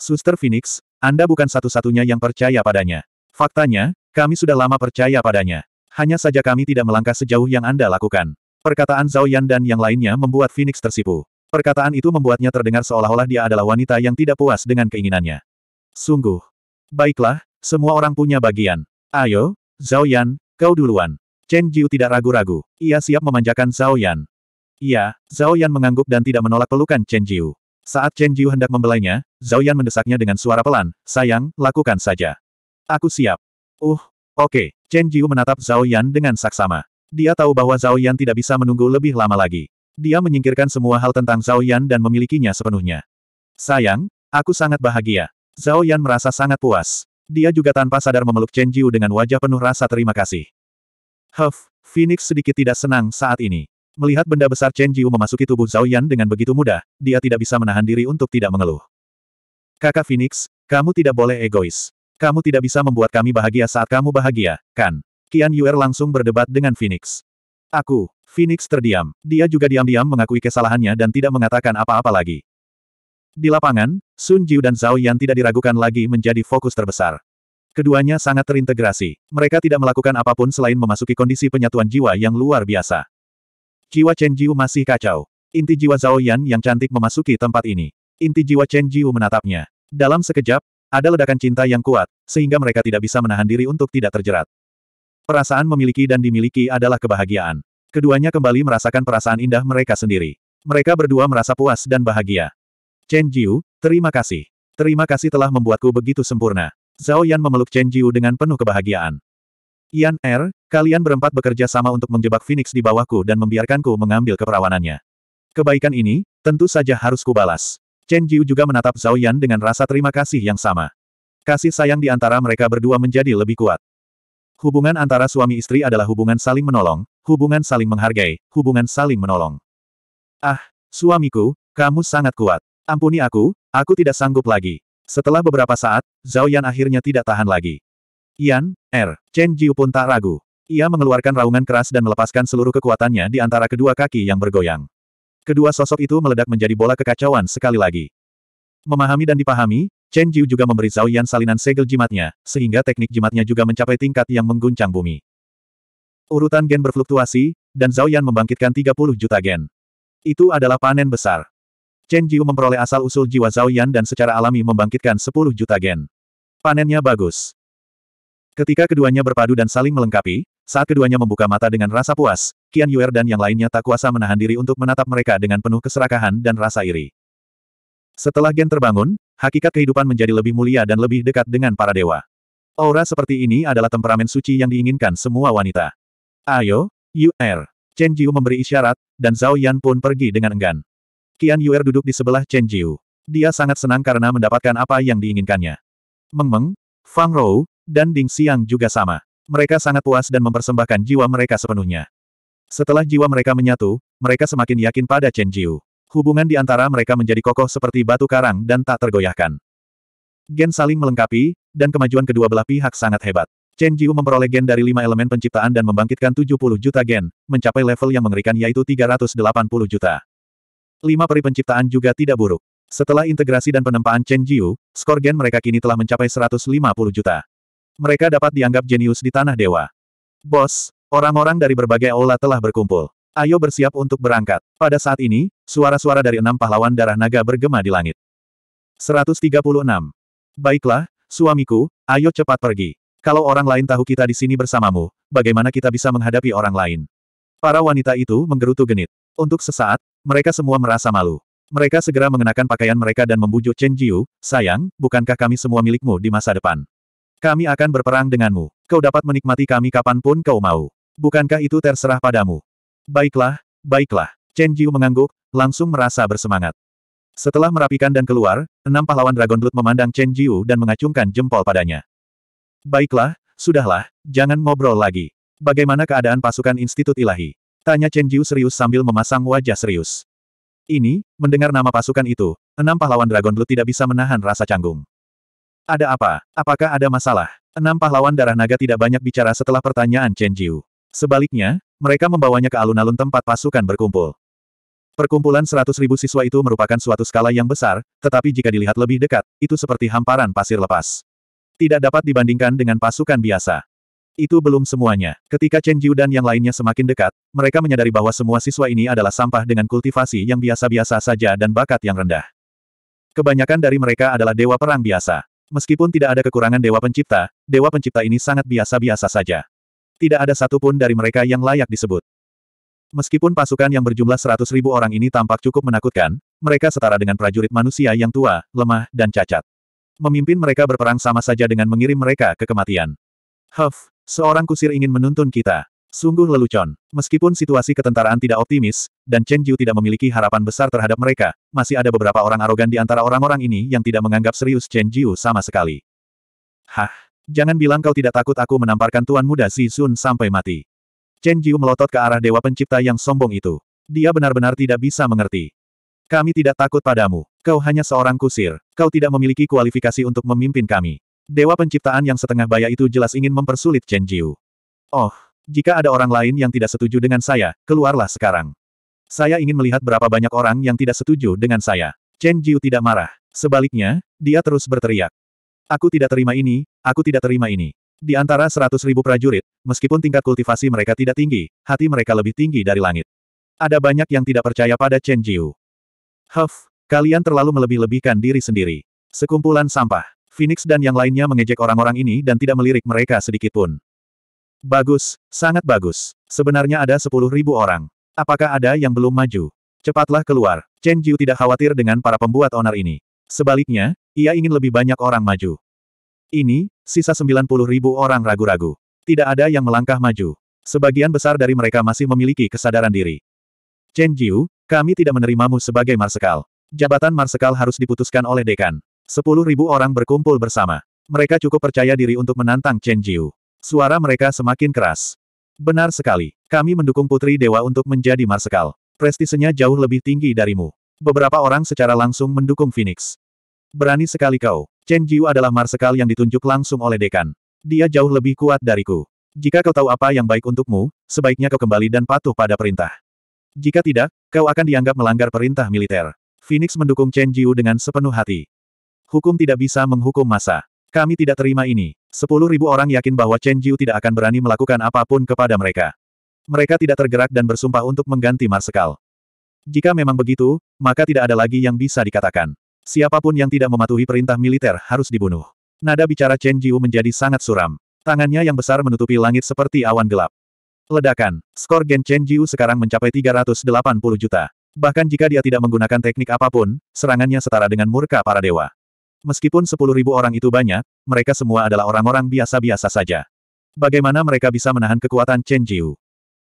Suster Phoenix, Anda bukan satu-satunya yang percaya padanya. Faktanya, kami sudah lama percaya padanya. Hanya saja kami tidak melangkah sejauh yang Anda lakukan. Perkataan Zhao Yan dan yang lainnya membuat Phoenix tersipu. Perkataan itu membuatnya terdengar seolah-olah dia adalah wanita yang tidak puas dengan keinginannya. Sungguh. Baiklah, semua orang punya bagian. Ayo, Zhao Yan, kau duluan. Chen Jiu tidak ragu-ragu. Ia siap memanjakan Zhao Yan. Iya, Zhao Yan mengangguk dan tidak menolak pelukan Chen Jiu. Saat Chen Jiu hendak membelainya, Zhao Yan mendesaknya dengan suara pelan, sayang, lakukan saja. Aku siap. Uh, oke. Okay. Chen Jiu menatap Zhao Yan dengan saksama. Dia tahu bahwa Zhao Yan tidak bisa menunggu lebih lama lagi. Dia menyingkirkan semua hal tentang Zhao Yan dan memilikinya sepenuhnya. Sayang, aku sangat bahagia. Zhao Yan merasa sangat puas. Dia juga tanpa sadar memeluk Chen Jiu dengan wajah penuh rasa terima kasih. Huff, Phoenix sedikit tidak senang saat ini. Melihat benda besar Chen Jiu memasuki tubuh Zhao Yan dengan begitu mudah, dia tidak bisa menahan diri untuk tidak mengeluh. Kakak Phoenix, kamu tidak boleh egois. Kamu tidak bisa membuat kami bahagia saat kamu bahagia, kan? Qian Yuer langsung berdebat dengan Phoenix. Aku, Phoenix terdiam. Dia juga diam-diam mengakui kesalahannya dan tidak mengatakan apa-apa lagi. Di lapangan, Sun Jiu dan Zhao Yan tidak diragukan lagi menjadi fokus terbesar. Keduanya sangat terintegrasi. Mereka tidak melakukan apapun selain memasuki kondisi penyatuan jiwa yang luar biasa. Jiwa Chen Jiu masih kacau. Inti jiwa Zhao Yan yang cantik memasuki tempat ini. Inti jiwa Chen Jiu menatapnya. Dalam sekejap, ada ledakan cinta yang kuat, sehingga mereka tidak bisa menahan diri untuk tidak terjerat. Perasaan memiliki dan dimiliki adalah kebahagiaan. Keduanya kembali merasakan perasaan indah mereka sendiri. Mereka berdua merasa puas dan bahagia. Chen Jiu, terima kasih. Terima kasih telah membuatku begitu sempurna. Zhao Yan memeluk Chen Jiu dengan penuh kebahagiaan. Yan Er, Kalian berempat bekerja sama untuk menjebak Phoenix di bawahku dan membiarkanku mengambil keperawanannya. Kebaikan ini, tentu saja harus kubalas. Chen Jiu juga menatap Zhao Yan dengan rasa terima kasih yang sama. Kasih sayang di antara mereka berdua menjadi lebih kuat. Hubungan antara suami istri adalah hubungan saling menolong, hubungan saling menghargai, hubungan saling menolong. Ah, suamiku, kamu sangat kuat. Ampuni aku, aku tidak sanggup lagi. Setelah beberapa saat, Zhao Yan akhirnya tidak tahan lagi. Yan, Er, Chen Jiu pun tak ragu. Ia mengeluarkan raungan keras dan melepaskan seluruh kekuatannya di antara kedua kaki yang bergoyang. Kedua sosok itu meledak menjadi bola kekacauan sekali lagi. Memahami dan dipahami, Chen Jiu juga memberi Zhao Yan salinan segel jimatnya, sehingga teknik jimatnya juga mencapai tingkat yang mengguncang bumi. Urutan gen berfluktuasi, dan Zhao Yan membangkitkan 30 juta gen. Itu adalah panen besar. Chen Jiu memperoleh asal-usul jiwa Zhao Yan dan secara alami membangkitkan 10 juta gen. Panennya bagus. Ketika keduanya berpadu dan saling melengkapi, saat keduanya membuka mata dengan rasa puas, Qian Yuer dan yang lainnya tak kuasa menahan diri untuk menatap mereka dengan penuh keserakahan dan rasa iri. Setelah Gen terbangun, hakikat kehidupan menjadi lebih mulia dan lebih dekat dengan para dewa. Aura seperti ini adalah temperamen suci yang diinginkan semua wanita. Ayo, Yuer. Chen Jiu memberi isyarat, dan Zhao Yan pun pergi dengan enggan. Qian Yuer duduk di sebelah Chen Jiu. Dia sangat senang karena mendapatkan apa yang diinginkannya. Meng Meng, Fang Rou, dan Ding Xiang juga sama. Mereka sangat puas dan mempersembahkan jiwa mereka sepenuhnya. Setelah jiwa mereka menyatu, mereka semakin yakin pada Chen Jiu. Hubungan di antara mereka menjadi kokoh seperti batu karang dan tak tergoyahkan. Gen saling melengkapi, dan kemajuan kedua belah pihak sangat hebat. Chen Jiu memperoleh gen dari lima elemen penciptaan dan membangkitkan 70 juta gen, mencapai level yang mengerikan yaitu 380 juta. Lima peri penciptaan juga tidak buruk. Setelah integrasi dan penempaan Chen Jiu, skor gen mereka kini telah mencapai 150 juta. Mereka dapat dianggap jenius di tanah dewa. Bos, orang-orang dari berbagai aula telah berkumpul. Ayo bersiap untuk berangkat. Pada saat ini, suara-suara dari enam pahlawan darah naga bergema di langit. 136. Baiklah, suamiku, ayo cepat pergi. Kalau orang lain tahu kita di sini bersamamu, bagaimana kita bisa menghadapi orang lain? Para wanita itu menggerutu genit. Untuk sesaat, mereka semua merasa malu. Mereka segera mengenakan pakaian mereka dan membujuk Chen Jiu, sayang, bukankah kami semua milikmu di masa depan? Kami akan berperang denganmu. Kau dapat menikmati kami kapanpun kau mau. Bukankah itu terserah padamu? Baiklah, baiklah. Chen Jiu mengangguk, langsung merasa bersemangat. Setelah merapikan dan keluar, enam pahlawan Dragon Blood memandang Chen Jiu dan mengacungkan jempol padanya. Baiklah, sudahlah, jangan ngobrol lagi. Bagaimana keadaan pasukan Institut Ilahi? Tanya Chen Jiu serius sambil memasang wajah serius. Ini, mendengar nama pasukan itu, enam pahlawan Dragon Blood tidak bisa menahan rasa canggung. Ada apa? Apakah ada masalah? Enam pahlawan darah naga tidak banyak bicara setelah pertanyaan Chen Jiu. Sebaliknya, mereka membawanya ke alun-alun tempat pasukan berkumpul. Perkumpulan seratus ribu siswa itu merupakan suatu skala yang besar, tetapi jika dilihat lebih dekat, itu seperti hamparan pasir lepas. Tidak dapat dibandingkan dengan pasukan biasa. Itu belum semuanya. Ketika Chen Jiu dan yang lainnya semakin dekat, mereka menyadari bahwa semua siswa ini adalah sampah dengan kultivasi yang biasa-biasa saja dan bakat yang rendah. Kebanyakan dari mereka adalah dewa perang biasa. Meskipun tidak ada kekurangan Dewa Pencipta, Dewa Pencipta ini sangat biasa-biasa saja. Tidak ada satupun dari mereka yang layak disebut. Meskipun pasukan yang berjumlah seratus ribu orang ini tampak cukup menakutkan, mereka setara dengan prajurit manusia yang tua, lemah, dan cacat. Memimpin mereka berperang sama saja dengan mengirim mereka ke kematian. Huff, seorang kusir ingin menuntun kita. Sungguh lelucon. Meskipun situasi ketentaraan tidak optimis, dan Chen Jiu tidak memiliki harapan besar terhadap mereka, masih ada beberapa orang arogan di antara orang-orang ini yang tidak menganggap serius Chen Jiu sama sekali. Hah, jangan bilang kau tidak takut aku menamparkan tuan muda Si Sun sampai mati. Chen Jiu melotot ke arah dewa pencipta yang sombong itu. Dia benar-benar tidak bisa mengerti. Kami tidak takut padamu. Kau hanya seorang kusir. Kau tidak memiliki kualifikasi untuk memimpin kami. Dewa penciptaan yang setengah baya itu jelas ingin mempersulit Chen Jiu. Oh, jika ada orang lain yang tidak setuju dengan saya, keluarlah sekarang. Saya ingin melihat berapa banyak orang yang tidak setuju dengan saya. Chen Jiu tidak marah. Sebaliknya, dia terus berteriak. Aku tidak terima ini, aku tidak terima ini. Di antara seratus ribu prajurit, meskipun tingkat kultivasi mereka tidak tinggi, hati mereka lebih tinggi dari langit. Ada banyak yang tidak percaya pada Chen Jiu. Huff, kalian terlalu melebih-lebihkan diri sendiri. Sekumpulan sampah. Phoenix dan yang lainnya mengejek orang-orang ini dan tidak melirik mereka sedikitpun. Bagus, sangat bagus. Sebenarnya ada sepuluh ribu orang. Apakah ada yang belum maju? Cepatlah keluar. Chen Jiu tidak khawatir dengan para pembuat onar ini. Sebaliknya, ia ingin lebih banyak orang maju. Ini, sisa sembilan puluh ribu orang ragu-ragu. Tidak ada yang melangkah maju. Sebagian besar dari mereka masih memiliki kesadaran diri. Chen Jiu, kami tidak menerimamu sebagai marsekal. Jabatan marsekal harus diputuskan oleh dekan. Sepuluh ribu orang berkumpul bersama. Mereka cukup percaya diri untuk menantang Chen Jiu. Suara mereka semakin keras. Benar sekali. Kami mendukung Putri Dewa untuk menjadi marsekal. Prestisenya jauh lebih tinggi darimu. Beberapa orang secara langsung mendukung Phoenix. Berani sekali kau. Chen Jiu adalah marsekal yang ditunjuk langsung oleh dekan. Dia jauh lebih kuat dariku. Jika kau tahu apa yang baik untukmu, sebaiknya kau kembali dan patuh pada perintah. Jika tidak, kau akan dianggap melanggar perintah militer. Phoenix mendukung Chen Jiu dengan sepenuh hati. Hukum tidak bisa menghukum masa. Kami tidak terima ini. Sepuluh ribu orang yakin bahwa Chen Jiu tidak akan berani melakukan apapun kepada mereka. Mereka tidak tergerak dan bersumpah untuk mengganti Marsekal. Jika memang begitu, maka tidak ada lagi yang bisa dikatakan. Siapapun yang tidak mematuhi perintah militer harus dibunuh. Nada bicara Chen Jiu menjadi sangat suram. Tangannya yang besar menutupi langit seperti awan gelap. Ledakan, skor Gen Chen Jiu sekarang mencapai 380 juta. Bahkan jika dia tidak menggunakan teknik apapun, serangannya setara dengan murka para dewa. Meskipun sepuluh ribu orang itu banyak, mereka semua adalah orang-orang biasa-biasa saja. Bagaimana mereka bisa menahan kekuatan Chen Jiu?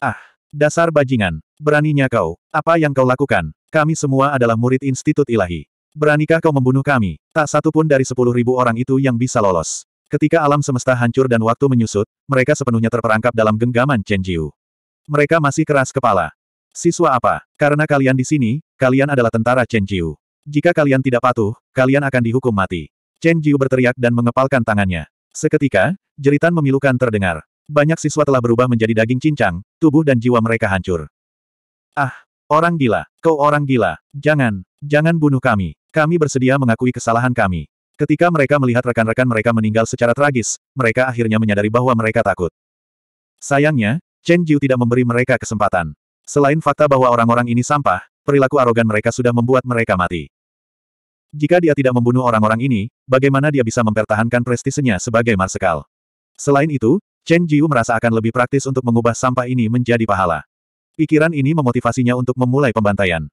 Ah, dasar bajingan. Beraninya kau. Apa yang kau lakukan? Kami semua adalah murid Institut Ilahi. Beranikah kau membunuh kami? Tak satu pun dari sepuluh ribu orang itu yang bisa lolos. Ketika alam semesta hancur dan waktu menyusut, mereka sepenuhnya terperangkap dalam genggaman Chen Jiu. Mereka masih keras kepala. Siswa apa? Karena kalian di sini, kalian adalah tentara Chen Jiu. Jika kalian tidak patuh, kalian akan dihukum mati. Chen Jiu berteriak dan mengepalkan tangannya. Seketika, jeritan memilukan terdengar. Banyak siswa telah berubah menjadi daging cincang, tubuh dan jiwa mereka hancur. Ah, orang gila, kau orang gila, jangan, jangan bunuh kami. Kami bersedia mengakui kesalahan kami. Ketika mereka melihat rekan-rekan mereka meninggal secara tragis, mereka akhirnya menyadari bahwa mereka takut. Sayangnya, Chen Jiu tidak memberi mereka kesempatan. Selain fakta bahwa orang-orang ini sampah, perilaku arogan mereka sudah membuat mereka mati. Jika dia tidak membunuh orang-orang ini, bagaimana dia bisa mempertahankan prestisenya sebagai marsekal? Selain itu, Chen Jiu merasa akan lebih praktis untuk mengubah sampah ini menjadi pahala. Pikiran ini memotivasinya untuk memulai pembantaian.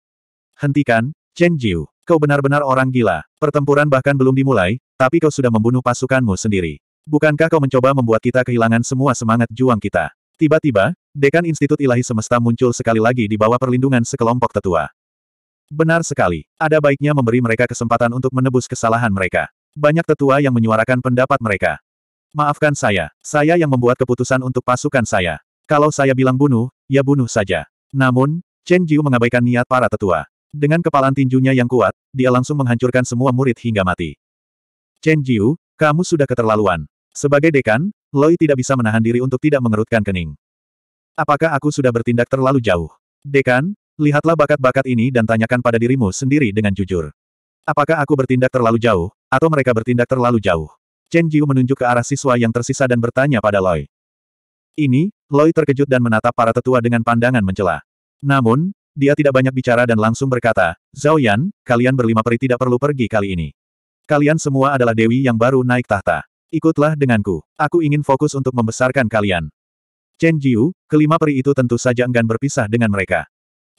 Hentikan, Chen Jiu. Kau benar-benar orang gila. Pertempuran bahkan belum dimulai, tapi kau sudah membunuh pasukanmu sendiri. Bukankah kau mencoba membuat kita kehilangan semua semangat juang kita? Tiba-tiba, Dekan Institut Ilahi Semesta muncul sekali lagi di bawah perlindungan sekelompok tetua. Benar sekali. Ada baiknya memberi mereka kesempatan untuk menebus kesalahan mereka. Banyak tetua yang menyuarakan pendapat mereka. Maafkan saya. Saya yang membuat keputusan untuk pasukan saya. Kalau saya bilang bunuh, ya bunuh saja. Namun, Chen Jiu mengabaikan niat para tetua. Dengan kepalan tinjunya yang kuat, dia langsung menghancurkan semua murid hingga mati. Chen Jiu, kamu sudah keterlaluan. Sebagai dekan, Loi tidak bisa menahan diri untuk tidak mengerutkan kening. Apakah aku sudah bertindak terlalu jauh? Dekan, Lihatlah bakat-bakat ini dan tanyakan pada dirimu sendiri dengan jujur. Apakah aku bertindak terlalu jauh, atau mereka bertindak terlalu jauh? Chen Jiu menunjuk ke arah siswa yang tersisa dan bertanya pada Loi. Ini, Loi terkejut dan menatap para tetua dengan pandangan mencela. Namun, dia tidak banyak bicara dan langsung berkata, Zhao Yan, kalian berlima peri tidak perlu pergi kali ini. Kalian semua adalah dewi yang baru naik tahta. Ikutlah denganku. Aku ingin fokus untuk membesarkan kalian. Chen Jiu, kelima peri itu tentu saja enggan berpisah dengan mereka.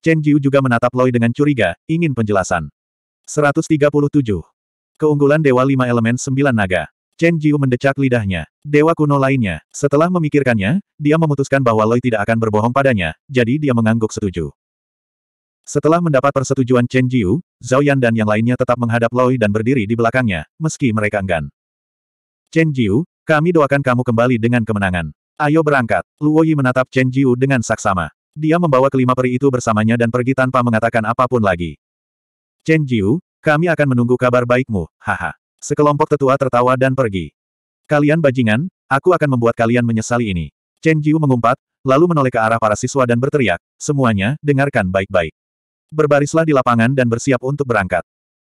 Chen Jiu juga menatap Loi dengan curiga, ingin penjelasan. 137. Keunggulan Dewa Lima Elemen Sembilan Naga. Chen Jiu mendecak lidahnya. Dewa kuno lainnya. Setelah memikirkannya, dia memutuskan bahwa Loi tidak akan berbohong padanya, jadi dia mengangguk setuju. Setelah mendapat persetujuan Chen Jiu, Zhao Yan dan yang lainnya tetap menghadap Loi dan berdiri di belakangnya, meski mereka enggan. Chen Jiu, kami doakan kamu kembali dengan kemenangan. Ayo berangkat. Luo Yi menatap Chen Jiu dengan saksama. Dia membawa kelima peri itu bersamanya dan pergi tanpa mengatakan apapun lagi. Chen Jiu, kami akan menunggu kabar baikmu, haha. Sekelompok tetua tertawa dan pergi. Kalian bajingan, aku akan membuat kalian menyesali ini. Chen Jiu mengumpat, lalu menoleh ke arah para siswa dan berteriak, semuanya, dengarkan baik-baik. Berbarislah di lapangan dan bersiap untuk berangkat.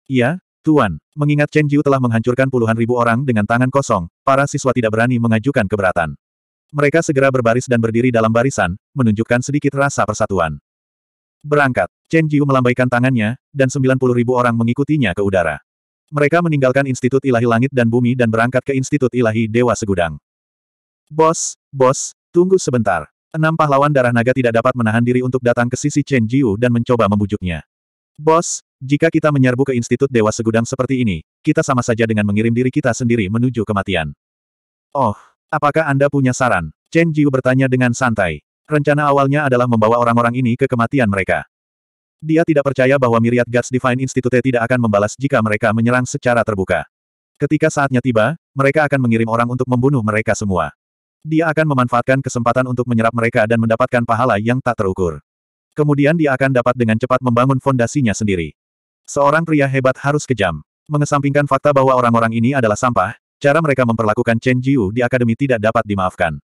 Iya, Tuan, mengingat Chen Jiu telah menghancurkan puluhan ribu orang dengan tangan kosong, para siswa tidak berani mengajukan keberatan. Mereka segera berbaris dan berdiri dalam barisan, menunjukkan sedikit rasa persatuan. Berangkat, Chen Jiu melambaikan tangannya, dan 90 ribu orang mengikutinya ke udara. Mereka meninggalkan Institut Ilahi Langit dan Bumi dan berangkat ke Institut Ilahi Dewa Segudang. Bos, bos, tunggu sebentar. Enam pahlawan darah naga tidak dapat menahan diri untuk datang ke sisi Chen Jiu dan mencoba membujuknya. Bos, jika kita menyerbu ke Institut Dewa Segudang seperti ini, kita sama saja dengan mengirim diri kita sendiri menuju kematian. Oh, Apakah Anda punya saran? Chen Jiu bertanya dengan santai. Rencana awalnya adalah membawa orang-orang ini ke kematian mereka. Dia tidak percaya bahwa Myriad Gods Divine Institute tidak akan membalas jika mereka menyerang secara terbuka. Ketika saatnya tiba, mereka akan mengirim orang untuk membunuh mereka semua. Dia akan memanfaatkan kesempatan untuk menyerap mereka dan mendapatkan pahala yang tak terukur. Kemudian dia akan dapat dengan cepat membangun fondasinya sendiri. Seorang pria hebat harus kejam. Mengesampingkan fakta bahwa orang-orang ini adalah sampah, Cara mereka memperlakukan Chen Jiu di akademi tidak dapat dimaafkan.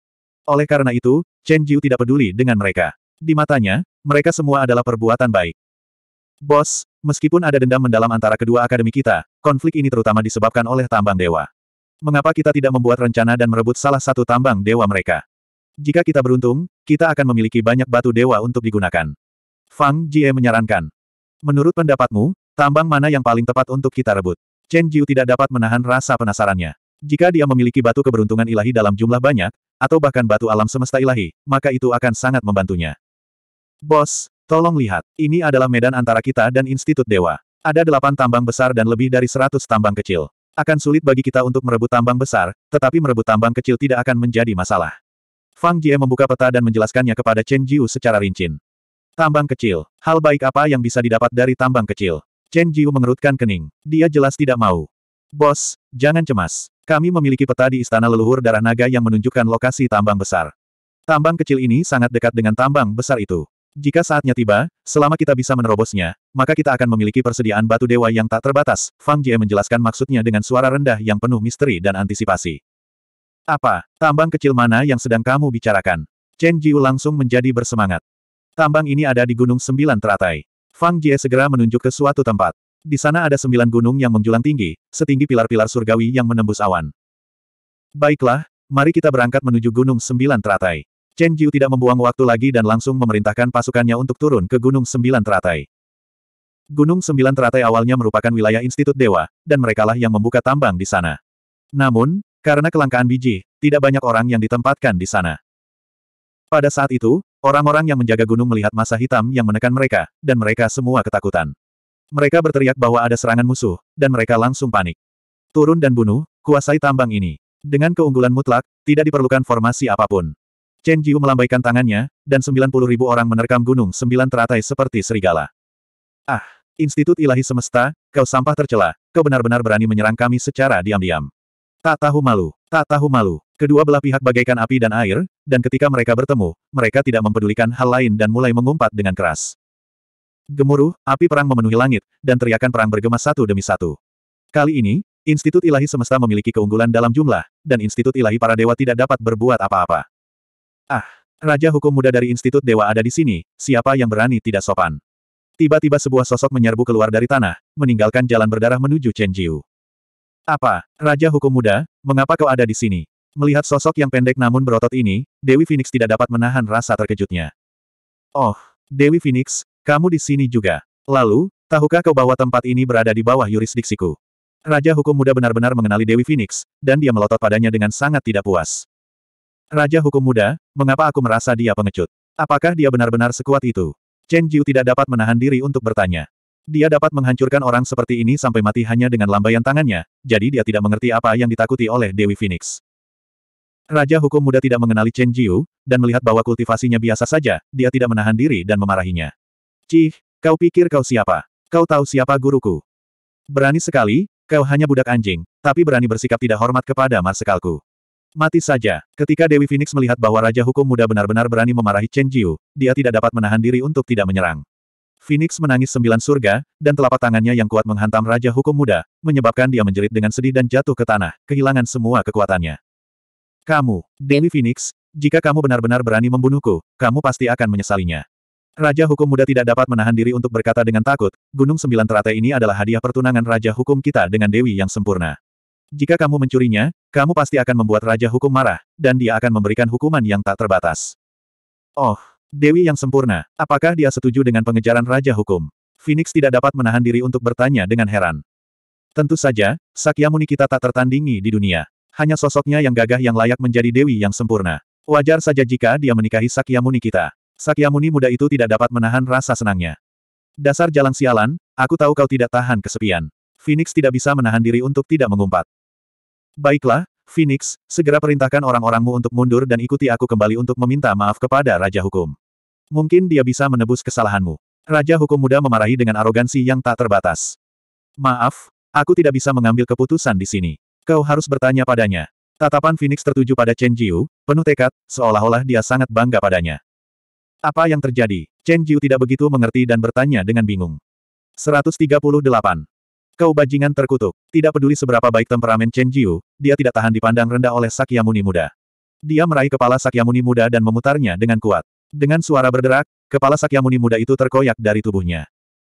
Oleh karena itu, Chen Jiu tidak peduli dengan mereka. Di matanya, mereka semua adalah perbuatan baik. Bos, meskipun ada dendam mendalam antara kedua akademi kita, konflik ini terutama disebabkan oleh tambang dewa. Mengapa kita tidak membuat rencana dan merebut salah satu tambang dewa mereka? Jika kita beruntung, kita akan memiliki banyak batu dewa untuk digunakan. Fang Jie menyarankan. Menurut pendapatmu, tambang mana yang paling tepat untuk kita rebut? Chen Jiu tidak dapat menahan rasa penasarannya. Jika dia memiliki batu keberuntungan ilahi dalam jumlah banyak, atau bahkan batu alam semesta ilahi, maka itu akan sangat membantunya. Bos, tolong lihat, ini adalah medan antara kita dan Institut Dewa. Ada delapan tambang besar dan lebih dari seratus tambang kecil. Akan sulit bagi kita untuk merebut tambang besar, tetapi merebut tambang kecil tidak akan menjadi masalah. Fang Jie membuka peta dan menjelaskannya kepada Chen Jiu secara rinci. Tambang kecil, hal baik apa yang bisa didapat dari tambang kecil? Chen Jiu mengerutkan kening. Dia jelas tidak mau. Bos, jangan cemas. Kami memiliki peta di Istana Leluhur Darah Naga yang menunjukkan lokasi tambang besar. Tambang kecil ini sangat dekat dengan tambang besar itu. Jika saatnya tiba, selama kita bisa menerobosnya, maka kita akan memiliki persediaan batu dewa yang tak terbatas. Fang Jie menjelaskan maksudnya dengan suara rendah yang penuh misteri dan antisipasi. Apa, tambang kecil mana yang sedang kamu bicarakan? Chen Jiu langsung menjadi bersemangat. Tambang ini ada di Gunung Sembilan Teratai. Fang Jie segera menunjuk ke suatu tempat. Di sana ada sembilan gunung yang menjulang tinggi, setinggi pilar-pilar surgawi yang menembus awan. Baiklah, mari kita berangkat menuju Gunung Sembilan Teratai. Chen Jiu tidak membuang waktu lagi dan langsung memerintahkan pasukannya untuk turun ke Gunung Sembilan Teratai. Gunung Sembilan Teratai awalnya merupakan wilayah Institut Dewa, dan merekalah yang membuka tambang di sana. Namun, karena kelangkaan biji, tidak banyak orang yang ditempatkan di sana. Pada saat itu, orang-orang yang menjaga gunung melihat masa hitam yang menekan mereka, dan mereka semua ketakutan. Mereka berteriak bahwa ada serangan musuh, dan mereka langsung panik. Turun dan bunuh, kuasai tambang ini. Dengan keunggulan mutlak, tidak diperlukan formasi apapun. Chen Jiu melambaikan tangannya, dan 90 ribu orang menerkam gunung sembilan teratai seperti serigala. Ah, Institut Ilahi Semesta, kau sampah tercela, kau benar-benar berani menyerang kami secara diam-diam. Tak tahu malu, tak tahu malu. Kedua belah pihak bagaikan api dan air, dan ketika mereka bertemu, mereka tidak mempedulikan hal lain dan mulai mengumpat dengan keras. Gemuruh, api perang memenuhi langit, dan teriakan perang bergema satu demi satu. Kali ini, Institut Ilahi Semesta memiliki keunggulan dalam jumlah, dan Institut Ilahi Para Dewa tidak dapat berbuat apa-apa. Ah, Raja Hukum Muda dari Institut Dewa ada di sini, siapa yang berani tidak sopan. Tiba-tiba sebuah sosok menyerbu keluar dari tanah, meninggalkan jalan berdarah menuju Chen Jiu. Apa, Raja Hukum Muda, mengapa kau ada di sini? Melihat sosok yang pendek namun berotot ini, Dewi Phoenix tidak dapat menahan rasa terkejutnya. Oh, Dewi Phoenix, kamu di sini juga. Lalu, tahukah kau bahwa tempat ini berada di bawah yurisdiksiku? Raja Hukum Muda benar-benar mengenali Dewi Phoenix, dan dia melotot padanya dengan sangat tidak puas. Raja Hukum Muda, mengapa aku merasa dia pengecut? Apakah dia benar-benar sekuat itu? Chen Jiu tidak dapat menahan diri untuk bertanya. Dia dapat menghancurkan orang seperti ini sampai mati hanya dengan lambaian tangannya, jadi dia tidak mengerti apa yang ditakuti oleh Dewi Phoenix. Raja Hukum Muda tidak mengenali Chen Jiu, dan melihat bahwa kultivasinya biasa saja, dia tidak menahan diri dan memarahinya. Cih, kau pikir kau siapa? Kau tahu siapa guruku? Berani sekali, kau hanya budak anjing, tapi berani bersikap tidak hormat kepada marsekalku. Mati saja. Ketika Dewi Phoenix melihat bahwa Raja Hukum Muda benar-benar berani memarahi Chen Jiu, dia tidak dapat menahan diri untuk tidak menyerang. Phoenix menangis sembilan surga, dan telapak tangannya yang kuat menghantam Raja Hukum Muda, menyebabkan dia menjerit dengan sedih dan jatuh ke tanah, kehilangan semua kekuatannya. Kamu, Dewi Phoenix, jika kamu benar-benar berani membunuhku, kamu pasti akan menyesalinya. Raja Hukum Muda tidak dapat menahan diri untuk berkata dengan takut, Gunung Sembilan Teratai ini adalah hadiah pertunangan Raja Hukum kita dengan Dewi yang sempurna. Jika kamu mencurinya, kamu pasti akan membuat Raja Hukum marah, dan dia akan memberikan hukuman yang tak terbatas. Oh, Dewi yang sempurna, apakah dia setuju dengan pengejaran Raja Hukum? Phoenix tidak dapat menahan diri untuk bertanya dengan heran. Tentu saja, Sakyamuni kita tak tertandingi di dunia. Hanya sosoknya yang gagah yang layak menjadi dewi yang sempurna. Wajar saja jika dia menikahi Sakyamuni kita. Sakyamuni muda itu tidak dapat menahan rasa senangnya. Dasar jalan sialan, aku tahu kau tidak tahan kesepian. Phoenix tidak bisa menahan diri untuk tidak mengumpat. Baiklah, Phoenix, segera perintahkan orang-orangmu untuk mundur dan ikuti aku kembali untuk meminta maaf kepada Raja Hukum. Mungkin dia bisa menebus kesalahanmu. Raja Hukum muda memarahi dengan arogansi yang tak terbatas. Maaf, aku tidak bisa mengambil keputusan di sini. Kau harus bertanya padanya. Tatapan Phoenix tertuju pada Chen Jiu, penuh tekad, seolah-olah dia sangat bangga padanya. Apa yang terjadi? Chen Jiu tidak begitu mengerti dan bertanya dengan bingung. 138. Kau bajingan terkutuk. Tidak peduli seberapa baik temperamen Chen Jiu, dia tidak tahan dipandang rendah oleh Sakyamuni muda. Dia meraih kepala Sakyamuni muda dan memutarnya dengan kuat. Dengan suara berderak, kepala Sakyamuni muda itu terkoyak dari tubuhnya.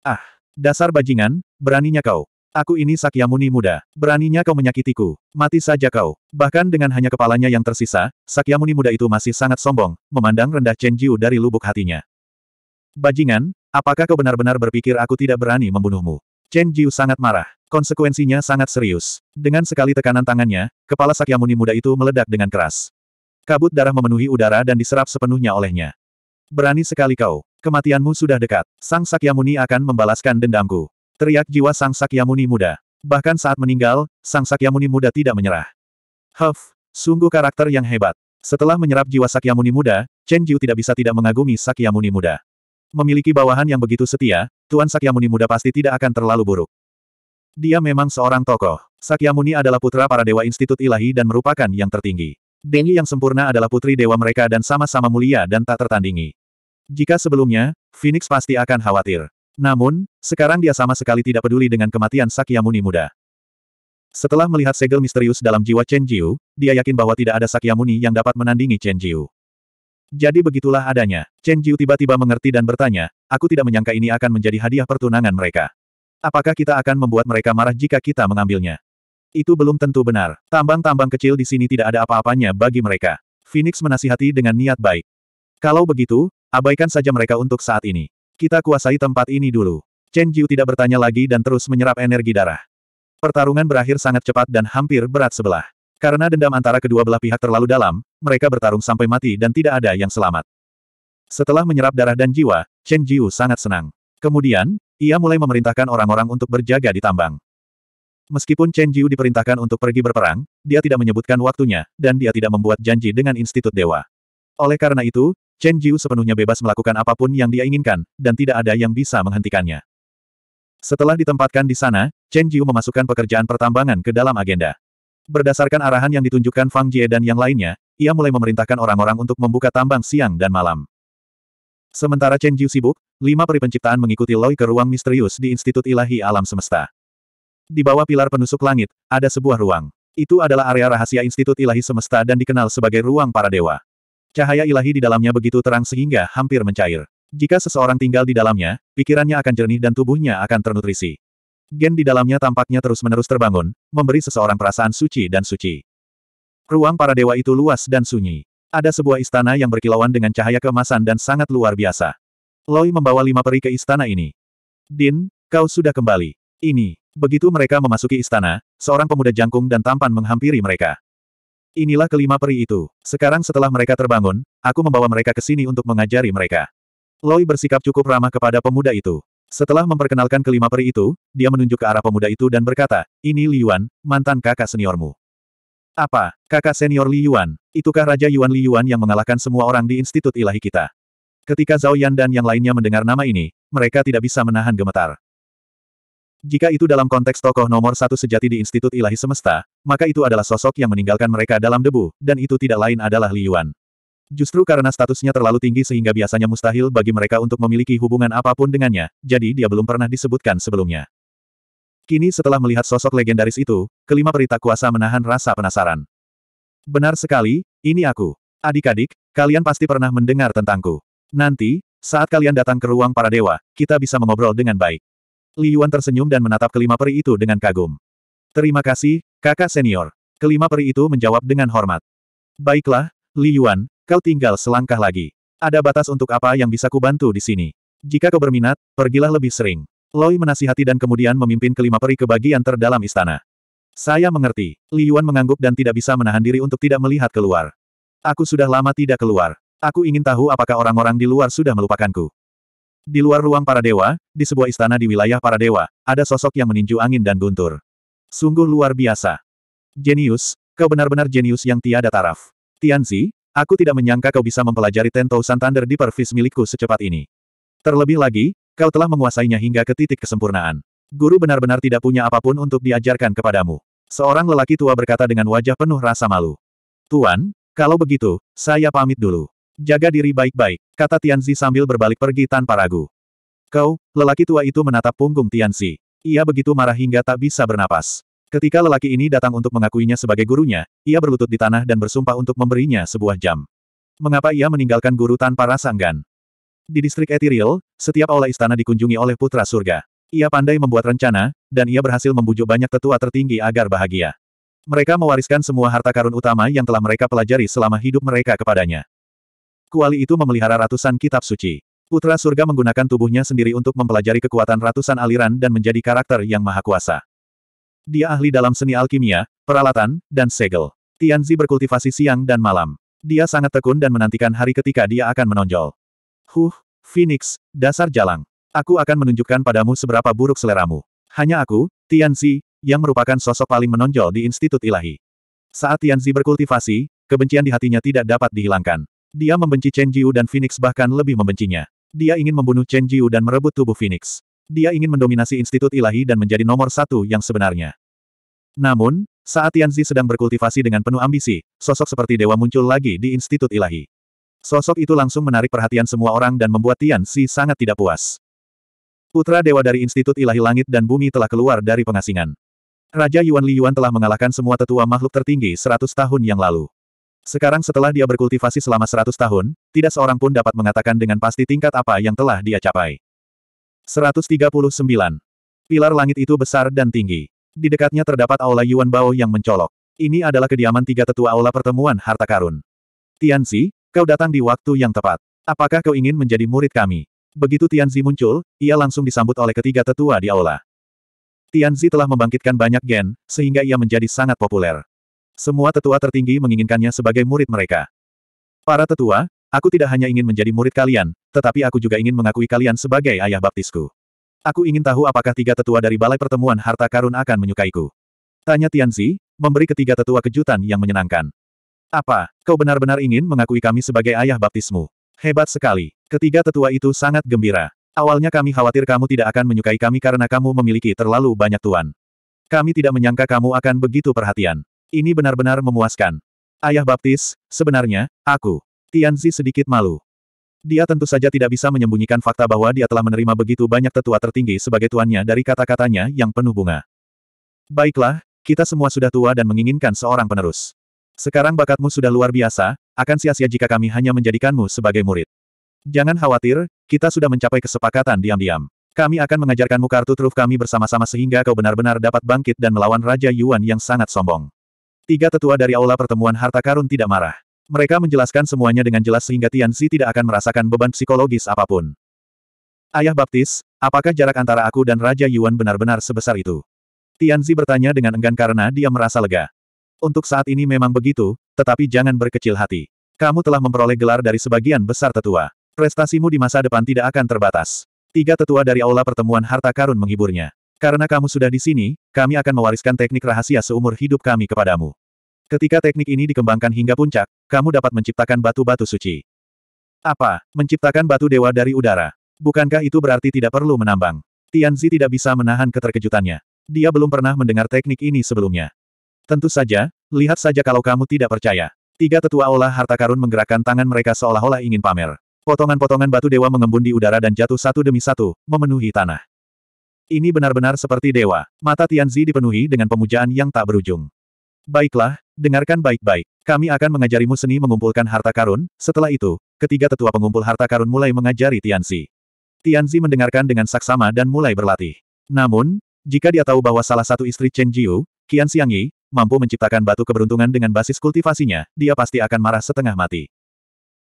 Ah, dasar bajingan, beraninya kau. Aku ini Sakyamuni muda. Beraninya kau menyakitiku. Mati saja kau. Bahkan dengan hanya kepalanya yang tersisa, Sakyamuni muda itu masih sangat sombong, memandang rendah Chen Jiu dari lubuk hatinya. Bajingan, apakah kau benar-benar berpikir aku tidak berani membunuhmu? Chen Jiu sangat marah. Konsekuensinya sangat serius. Dengan sekali tekanan tangannya, kepala Sakyamuni muda itu meledak dengan keras. Kabut darah memenuhi udara dan diserap sepenuhnya olehnya. Berani sekali kau. Kematianmu sudah dekat. Sang Sakyamuni akan membalaskan dendamku. Teriak jiwa Sang Sakyamuni muda. Bahkan saat meninggal, Sang Sakyamuni muda tidak menyerah. Huff, sungguh karakter yang hebat. Setelah menyerap jiwa Sakyamuni muda, Chen Jiu tidak bisa tidak mengagumi Sakyamuni muda. Memiliki bawahan yang begitu setia, Tuan Sakyamuni muda pasti tidak akan terlalu buruk. Dia memang seorang tokoh. Sakyamuni adalah putra para dewa Institut Ilahi dan merupakan yang tertinggi. Dengi yang sempurna adalah putri dewa mereka dan sama-sama mulia dan tak tertandingi. Jika sebelumnya, Phoenix pasti akan khawatir. Namun, sekarang dia sama sekali tidak peduli dengan kematian Sakyamuni muda. Setelah melihat segel misterius dalam jiwa Chen Jiu, dia yakin bahwa tidak ada Sakyamuni yang dapat menandingi Chen Jiu. Jadi begitulah adanya. Chen Jiu tiba-tiba mengerti dan bertanya, aku tidak menyangka ini akan menjadi hadiah pertunangan mereka. Apakah kita akan membuat mereka marah jika kita mengambilnya? Itu belum tentu benar. Tambang-tambang kecil di sini tidak ada apa-apanya bagi mereka. Phoenix menasihati dengan niat baik. Kalau begitu, abaikan saja mereka untuk saat ini. Kita kuasai tempat ini dulu. Chen Jiu tidak bertanya lagi dan terus menyerap energi darah. Pertarungan berakhir sangat cepat dan hampir berat sebelah. Karena dendam antara kedua belah pihak terlalu dalam, mereka bertarung sampai mati dan tidak ada yang selamat. Setelah menyerap darah dan jiwa, Chen Jiu sangat senang. Kemudian, ia mulai memerintahkan orang-orang untuk berjaga di tambang. Meskipun Chen Jiu diperintahkan untuk pergi berperang, dia tidak menyebutkan waktunya, dan dia tidak membuat janji dengan Institut Dewa. Oleh karena itu, Chen Jiu sepenuhnya bebas melakukan apapun yang dia inginkan, dan tidak ada yang bisa menghentikannya. Setelah ditempatkan di sana, Chen Jiu memasukkan pekerjaan pertambangan ke dalam agenda. Berdasarkan arahan yang ditunjukkan Fang Jie dan yang lainnya, ia mulai memerintahkan orang-orang untuk membuka tambang siang dan malam. Sementara Chen Jiu sibuk, lima peri penciptaan mengikuti Loi ke ruang misterius di Institut Ilahi Alam Semesta. Di bawah pilar penusuk langit, ada sebuah ruang. Itu adalah area rahasia Institut Ilahi Semesta dan dikenal sebagai Ruang Para Dewa. Cahaya ilahi di dalamnya begitu terang sehingga hampir mencair. Jika seseorang tinggal di dalamnya, pikirannya akan jernih dan tubuhnya akan ternutrisi. Gen di dalamnya tampaknya terus-menerus terbangun, memberi seseorang perasaan suci dan suci. Ruang para dewa itu luas dan sunyi. Ada sebuah istana yang berkilauan dengan cahaya keemasan dan sangat luar biasa. Loi membawa lima peri ke istana ini. Din, kau sudah kembali. Ini, begitu mereka memasuki istana, seorang pemuda jangkung dan tampan menghampiri mereka. Inilah kelima peri itu. Sekarang setelah mereka terbangun, aku membawa mereka ke sini untuk mengajari mereka. Loi bersikap cukup ramah kepada pemuda itu. Setelah memperkenalkan kelima peri itu, dia menunjuk ke arah pemuda itu dan berkata, ini Liyuan, mantan kakak seniormu. Apa, kakak senior Liyuan? Itukah Raja Yuan Liyuan yang mengalahkan semua orang di Institut Ilahi kita? Ketika Zhao Yan dan yang lainnya mendengar nama ini, mereka tidak bisa menahan gemetar. Jika itu dalam konteks tokoh nomor satu sejati di Institut Ilahi Semesta, maka itu adalah sosok yang meninggalkan mereka dalam debu, dan itu tidak lain adalah Li Yuan. Justru karena statusnya terlalu tinggi sehingga biasanya mustahil bagi mereka untuk memiliki hubungan apapun dengannya, jadi dia belum pernah disebutkan sebelumnya. Kini setelah melihat sosok legendaris itu, kelima perita kuasa menahan rasa penasaran. Benar sekali, ini aku. Adik-adik, kalian pasti pernah mendengar tentangku. Nanti, saat kalian datang ke ruang para dewa, kita bisa mengobrol dengan baik. Li Yuan tersenyum dan menatap kelima peri itu dengan kagum. Terima kasih, kakak senior. Kelima peri itu menjawab dengan hormat. Baiklah, Li Yuan, kau tinggal selangkah lagi. Ada batas untuk apa yang bisa kubantu di sini. Jika kau berminat, pergilah lebih sering. Loi menasihati dan kemudian memimpin kelima peri ke bagian terdalam istana. Saya mengerti. Li Yuan mengangguk dan tidak bisa menahan diri untuk tidak melihat keluar. Aku sudah lama tidak keluar. Aku ingin tahu apakah orang-orang di luar sudah melupakanku. Di luar ruang para dewa, di sebuah istana di wilayah para dewa, ada sosok yang meninju angin dan guntur. Sungguh luar biasa. Jenius, kau benar-benar jenius yang tiada taraf. Tianzi, aku tidak menyangka kau bisa mempelajari Tento Santander di pervis milikku secepat ini. Terlebih lagi, kau telah menguasainya hingga ke titik kesempurnaan. Guru benar-benar tidak punya apapun untuk diajarkan kepadamu. Seorang lelaki tua berkata dengan wajah penuh rasa malu. Tuan, kalau begitu, saya pamit dulu. Jaga diri baik-baik, kata Tianzi sambil berbalik pergi tanpa ragu. Kau, lelaki tua itu menatap punggung Tianzi. Ia begitu marah hingga tak bisa bernapas. Ketika lelaki ini datang untuk mengakuinya sebagai gurunya, ia berlutut di tanah dan bersumpah untuk memberinya sebuah jam. Mengapa ia meninggalkan guru tanpa rasa enggan? Di distrik Ethereal, setiap aula istana dikunjungi oleh putra surga. Ia pandai membuat rencana, dan ia berhasil membujuk banyak tetua tertinggi agar bahagia. Mereka mewariskan semua harta karun utama yang telah mereka pelajari selama hidup mereka kepadanya. Kuali itu memelihara ratusan kitab suci. Putra surga menggunakan tubuhnya sendiri untuk mempelajari kekuatan ratusan aliran dan menjadi karakter yang maha kuasa. Dia ahli dalam seni alkimia, peralatan, dan segel. Tianzi berkultivasi siang dan malam. Dia sangat tekun dan menantikan hari ketika dia akan menonjol. Huh, Phoenix, dasar jalang. Aku akan menunjukkan padamu seberapa buruk seleramu. Hanya aku, Tianzi, yang merupakan sosok paling menonjol di Institut Ilahi. Saat Tianzi berkultivasi, kebencian di hatinya tidak dapat dihilangkan. Dia membenci Chen Jiu dan Phoenix bahkan lebih membencinya. Dia ingin membunuh Chen Jiu dan merebut tubuh Phoenix. Dia ingin mendominasi Institut Ilahi dan menjadi nomor satu yang sebenarnya. Namun, saat Tianzi sedang berkultivasi dengan penuh ambisi, sosok seperti dewa muncul lagi di Institut Ilahi. Sosok itu langsung menarik perhatian semua orang dan membuat Tian Tianzi sangat tidak puas. Putra dewa dari Institut Ilahi Langit dan Bumi telah keluar dari pengasingan. Raja Yuan Li Yuan telah mengalahkan semua tetua makhluk tertinggi 100 tahun yang lalu. Sekarang setelah dia berkultivasi selama seratus tahun, tidak seorang pun dapat mengatakan dengan pasti tingkat apa yang telah dia capai. 139. Pilar langit itu besar dan tinggi. Di dekatnya terdapat aula Yuan Bao yang mencolok. Ini adalah kediaman tiga tetua aula pertemuan harta karun. Tianzi, kau datang di waktu yang tepat. Apakah kau ingin menjadi murid kami? Begitu Tianzi muncul, ia langsung disambut oleh ketiga tetua di aula. Tianzi telah membangkitkan banyak gen, sehingga ia menjadi sangat populer. Semua tetua tertinggi menginginkannya sebagai murid mereka. Para tetua, aku tidak hanya ingin menjadi murid kalian, tetapi aku juga ingin mengakui kalian sebagai ayah baptisku. Aku ingin tahu apakah tiga tetua dari Balai Pertemuan Harta Karun akan menyukaiku. Tanya Tianzi, memberi ketiga tetua kejutan yang menyenangkan. Apa, kau benar-benar ingin mengakui kami sebagai ayah baptismu? Hebat sekali. Ketiga tetua itu sangat gembira. Awalnya kami khawatir kamu tidak akan menyukai kami karena kamu memiliki terlalu banyak tuan. Kami tidak menyangka kamu akan begitu perhatian. Ini benar-benar memuaskan. Ayah baptis, sebenarnya, aku. Tianzi sedikit malu. Dia tentu saja tidak bisa menyembunyikan fakta bahwa dia telah menerima begitu banyak tetua tertinggi sebagai tuannya dari kata-katanya yang penuh bunga. Baiklah, kita semua sudah tua dan menginginkan seorang penerus. Sekarang bakatmu sudah luar biasa, akan sia-sia jika kami hanya menjadikanmu sebagai murid. Jangan khawatir, kita sudah mencapai kesepakatan diam-diam. Kami akan mengajarkanmu kartu truf kami bersama-sama sehingga kau benar-benar dapat bangkit dan melawan Raja Yuan yang sangat sombong. Tiga tetua dari Aula Pertemuan Harta Karun tidak marah. Mereka menjelaskan semuanya dengan jelas sehingga Tianxi tidak akan merasakan beban psikologis apapun. Ayah Baptis, apakah jarak antara aku dan Raja Yuan benar-benar sebesar itu? Tianzi bertanya dengan enggan karena dia merasa lega. Untuk saat ini memang begitu, tetapi jangan berkecil hati. Kamu telah memperoleh gelar dari sebagian besar tetua. Prestasimu di masa depan tidak akan terbatas. Tiga tetua dari Aula Pertemuan Harta Karun menghiburnya. Karena kamu sudah di sini, kami akan mewariskan teknik rahasia seumur hidup kami kepadamu. Ketika teknik ini dikembangkan hingga puncak, kamu dapat menciptakan batu-batu suci. Apa? Menciptakan batu dewa dari udara. Bukankah itu berarti tidak perlu menambang? Tianzi tidak bisa menahan keterkejutannya. Dia belum pernah mendengar teknik ini sebelumnya. Tentu saja, lihat saja kalau kamu tidak percaya. Tiga tetua olah harta karun menggerakkan tangan mereka seolah-olah ingin pamer. Potongan-potongan batu dewa mengembun di udara dan jatuh satu demi satu, memenuhi tanah. Ini benar-benar seperti dewa. Mata Tianzi dipenuhi dengan pemujaan yang tak berujung. Baiklah, Dengarkan baik-baik. Kami akan mengajarimu seni mengumpulkan harta karun. Setelah itu, ketiga tetua pengumpul harta karun mulai mengajari Tianzi. Tianzi mendengarkan dengan saksama dan mulai berlatih. Namun, jika dia tahu bahwa salah satu istri Chen Jiu, Qian Xiangyi, mampu menciptakan batu keberuntungan dengan basis kultivasinya, dia pasti akan marah setengah mati.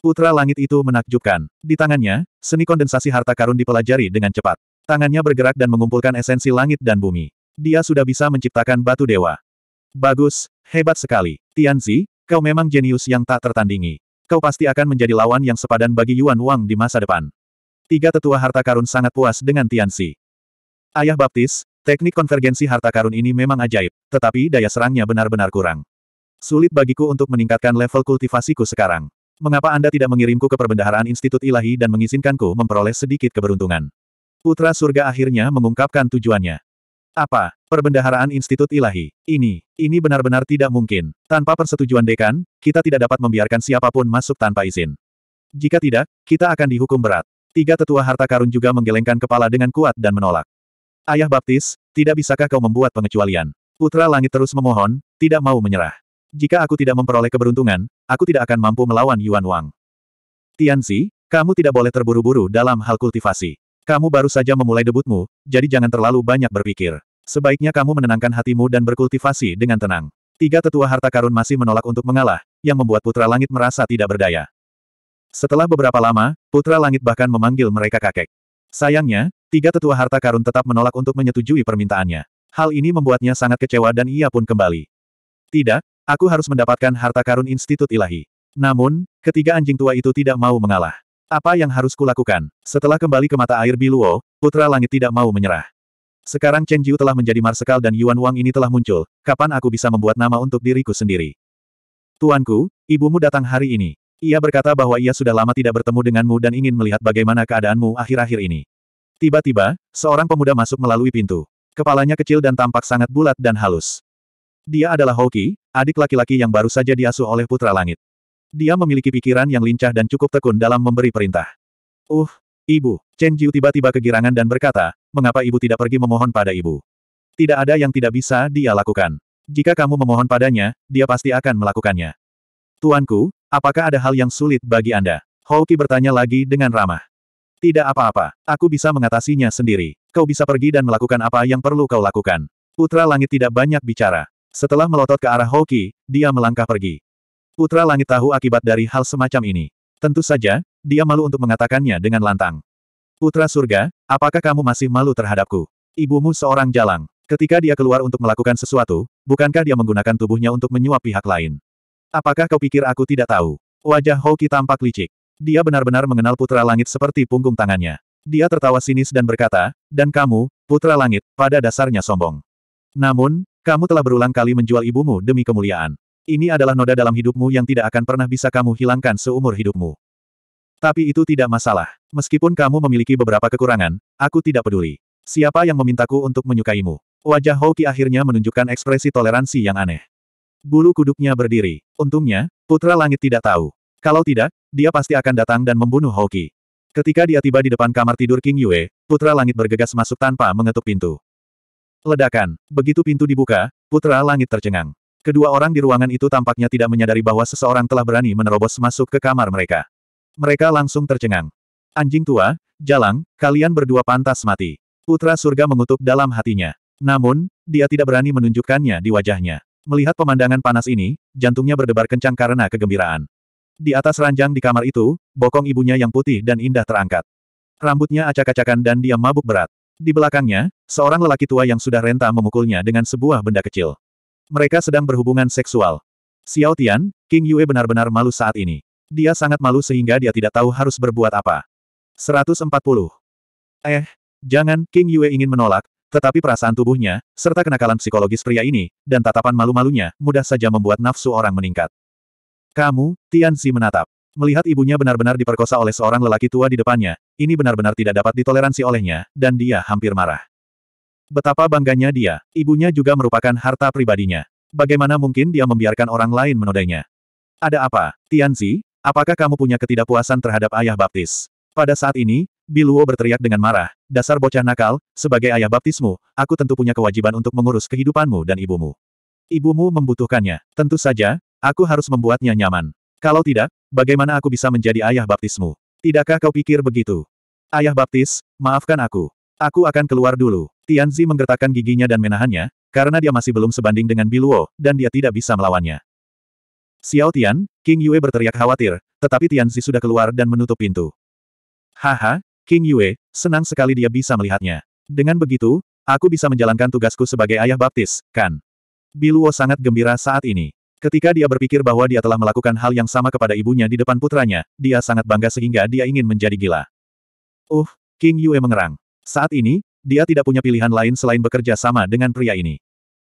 Putra langit itu menakjubkan. Di tangannya, seni kondensasi harta karun dipelajari dengan cepat. Tangannya bergerak dan mengumpulkan esensi langit dan bumi. Dia sudah bisa menciptakan batu dewa. Bagus, Hebat sekali. Tianzi, kau memang jenius yang tak tertandingi. Kau pasti akan menjadi lawan yang sepadan bagi Yuan Wang di masa depan. Tiga tetua harta karun sangat puas dengan Tianzi. Ayah baptis, teknik konvergensi harta karun ini memang ajaib, tetapi daya serangnya benar-benar kurang. Sulit bagiku untuk meningkatkan level kultivasiku sekarang. Mengapa Anda tidak mengirimku ke perbendaharaan Institut Ilahi dan mengizinkanku memperoleh sedikit keberuntungan? Putra surga akhirnya mengungkapkan tujuannya. Apa? Perbendaharaan Institut Ilahi. Ini, ini benar-benar tidak mungkin. Tanpa persetujuan dekan, kita tidak dapat membiarkan siapapun masuk tanpa izin. Jika tidak, kita akan dihukum berat. Tiga tetua harta karun juga menggelengkan kepala dengan kuat dan menolak. Ayah Baptis, tidak bisakah kau membuat pengecualian? Putra Langit terus memohon, tidak mau menyerah. Jika aku tidak memperoleh keberuntungan, aku tidak akan mampu melawan Yuan Wang. Tianzi, kamu tidak boleh terburu-buru dalam hal kultivasi. Kamu baru saja memulai debutmu, jadi jangan terlalu banyak berpikir. Sebaiknya kamu menenangkan hatimu dan berkultivasi dengan tenang. Tiga tetua harta karun masih menolak untuk mengalah, yang membuat Putra Langit merasa tidak berdaya. Setelah beberapa lama, Putra Langit bahkan memanggil mereka kakek. Sayangnya, tiga tetua harta karun tetap menolak untuk menyetujui permintaannya. Hal ini membuatnya sangat kecewa dan ia pun kembali. Tidak, aku harus mendapatkan harta karun Institut Ilahi. Namun, ketiga anjing tua itu tidak mau mengalah. Apa yang harus kulakukan? Setelah kembali ke mata air Biluo, Putra Langit tidak mau menyerah. Sekarang Chen Jiu telah menjadi marsekal dan Yuan Wang ini telah muncul, kapan aku bisa membuat nama untuk diriku sendiri? Tuanku, ibumu datang hari ini. Ia berkata bahwa ia sudah lama tidak bertemu denganmu dan ingin melihat bagaimana keadaanmu akhir-akhir ini. Tiba-tiba, seorang pemuda masuk melalui pintu. Kepalanya kecil dan tampak sangat bulat dan halus. Dia adalah Hoki, adik laki-laki yang baru saja diasuh oleh Putra Langit. Dia memiliki pikiran yang lincah dan cukup tekun dalam memberi perintah. Uh, Ibu, Chen Jiu tiba-tiba kegirangan dan berkata, mengapa ibu tidak pergi memohon pada ibu? Tidak ada yang tidak bisa dia lakukan. Jika kamu memohon padanya, dia pasti akan melakukannya. Tuanku, apakah ada hal yang sulit bagi Anda? Hoki bertanya lagi dengan ramah. Tidak apa-apa, aku bisa mengatasinya sendiri. Kau bisa pergi dan melakukan apa yang perlu kau lakukan. Putra Langit tidak banyak bicara. Setelah melotot ke arah Hoki, dia melangkah pergi. Putra Langit tahu akibat dari hal semacam ini. Tentu saja, dia malu untuk mengatakannya dengan lantang. Putra surga, apakah kamu masih malu terhadapku? Ibumu seorang jalang. Ketika dia keluar untuk melakukan sesuatu, bukankah dia menggunakan tubuhnya untuk menyuap pihak lain? Apakah kau pikir aku tidak tahu? Wajah Hoki tampak licik. Dia benar-benar mengenal putra langit seperti punggung tangannya. Dia tertawa sinis dan berkata, dan kamu, putra langit, pada dasarnya sombong. Namun, kamu telah berulang kali menjual ibumu demi kemuliaan. Ini adalah noda dalam hidupmu yang tidak akan pernah bisa kamu hilangkan seumur hidupmu. Tapi itu tidak masalah. Meskipun kamu memiliki beberapa kekurangan, aku tidak peduli. Siapa yang memintaku untuk menyukaimu? Wajah Hoki akhirnya menunjukkan ekspresi toleransi yang aneh. Bulu kuduknya berdiri. Untungnya, Putra Langit tidak tahu. Kalau tidak, dia pasti akan datang dan membunuh Hoki. Ketika dia tiba di depan kamar tidur King Yue, Putra Langit bergegas masuk tanpa mengetuk pintu. Ledakan. Begitu pintu dibuka, Putra Langit tercengang. Kedua orang di ruangan itu tampaknya tidak menyadari bahwa seseorang telah berani menerobos masuk ke kamar mereka. Mereka langsung tercengang. Anjing tua, jalang, kalian berdua pantas mati. Putra surga mengutuk dalam hatinya. Namun, dia tidak berani menunjukkannya di wajahnya. Melihat pemandangan panas ini, jantungnya berdebar kencang karena kegembiraan. Di atas ranjang di kamar itu, bokong ibunya yang putih dan indah terangkat. Rambutnya acak-acakan dan dia mabuk berat. Di belakangnya, seorang lelaki tua yang sudah renta memukulnya dengan sebuah benda kecil. Mereka sedang berhubungan seksual. Xiao Tian, King Yue benar-benar malu saat ini. Dia sangat malu sehingga dia tidak tahu harus berbuat apa. 140. Eh, jangan, King Yue ingin menolak, tetapi perasaan tubuhnya, serta kenakalan psikologis pria ini, dan tatapan malu-malunya, mudah saja membuat nafsu orang meningkat. Kamu, Tian Tianxi menatap. Melihat ibunya benar-benar diperkosa oleh seorang lelaki tua di depannya, ini benar-benar tidak dapat ditoleransi olehnya, dan dia hampir marah. Betapa bangganya dia, ibunya juga merupakan harta pribadinya. Bagaimana mungkin dia membiarkan orang lain menodainya? Ada apa, Tianzi? Apakah kamu punya ketidakpuasan terhadap ayah baptis? Pada saat ini, Biluo berteriak dengan marah, dasar bocah nakal, sebagai ayah baptismu, aku tentu punya kewajiban untuk mengurus kehidupanmu dan ibumu. Ibumu membutuhkannya. Tentu saja, aku harus membuatnya nyaman. Kalau tidak, bagaimana aku bisa menjadi ayah baptismu? Tidakkah kau pikir begitu? Ayah baptis, maafkan aku. Aku akan keluar dulu. Tianzi menggertakkan giginya dan menahannya, karena dia masih belum sebanding dengan Biluo, dan dia tidak bisa melawannya. Xiao Tian, King Yue berteriak khawatir, tetapi Tianzi sudah keluar dan menutup pintu. Haha, King Yue, senang sekali dia bisa melihatnya. Dengan begitu, aku bisa menjalankan tugasku sebagai ayah baptis, kan? Biluo sangat gembira saat ini. Ketika dia berpikir bahwa dia telah melakukan hal yang sama kepada ibunya di depan putranya, dia sangat bangga sehingga dia ingin menjadi gila. Uh, King Yue mengerang. Saat ini, dia tidak punya pilihan lain selain bekerja sama dengan pria ini.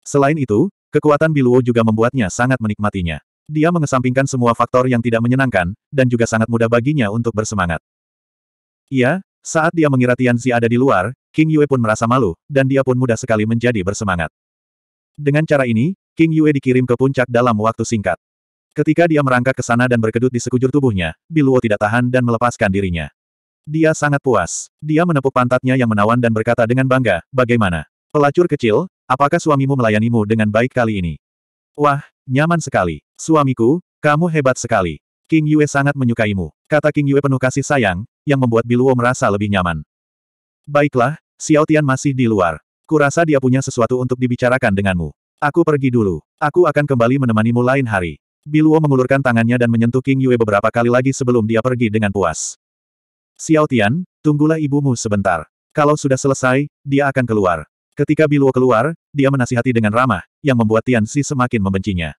Selain itu, kekuatan Biluo juga membuatnya sangat menikmatinya. Dia mengesampingkan semua faktor yang tidak menyenangkan, dan juga sangat mudah baginya untuk bersemangat. Iya, saat dia mengira Tianzi ada di luar, King Yue pun merasa malu, dan dia pun mudah sekali menjadi bersemangat. Dengan cara ini, King Yue dikirim ke puncak dalam waktu singkat. Ketika dia merangkak ke sana dan berkedut di sekujur tubuhnya, Biluo tidak tahan dan melepaskan dirinya. Dia sangat puas. Dia menepuk pantatnya yang menawan dan berkata dengan bangga, bagaimana? Pelacur kecil, apakah suamimu melayanimu dengan baik kali ini? Wah, nyaman sekali. Suamiku, kamu hebat sekali. King Yue sangat menyukaimu. Kata King Yue penuh kasih sayang, yang membuat Biluo merasa lebih nyaman. Baiklah, Xiao Tian masih di luar. Kurasa dia punya sesuatu untuk dibicarakan denganmu. Aku pergi dulu. Aku akan kembali menemanimu lain hari. Biluo mengulurkan tangannya dan menyentuh King Yue beberapa kali lagi sebelum dia pergi dengan puas. Xiao Tian, tunggulah ibumu sebentar. Kalau sudah selesai, dia akan keluar. Ketika Biluo keluar, dia menasihati dengan ramah, yang membuat Tian Si semakin membencinya.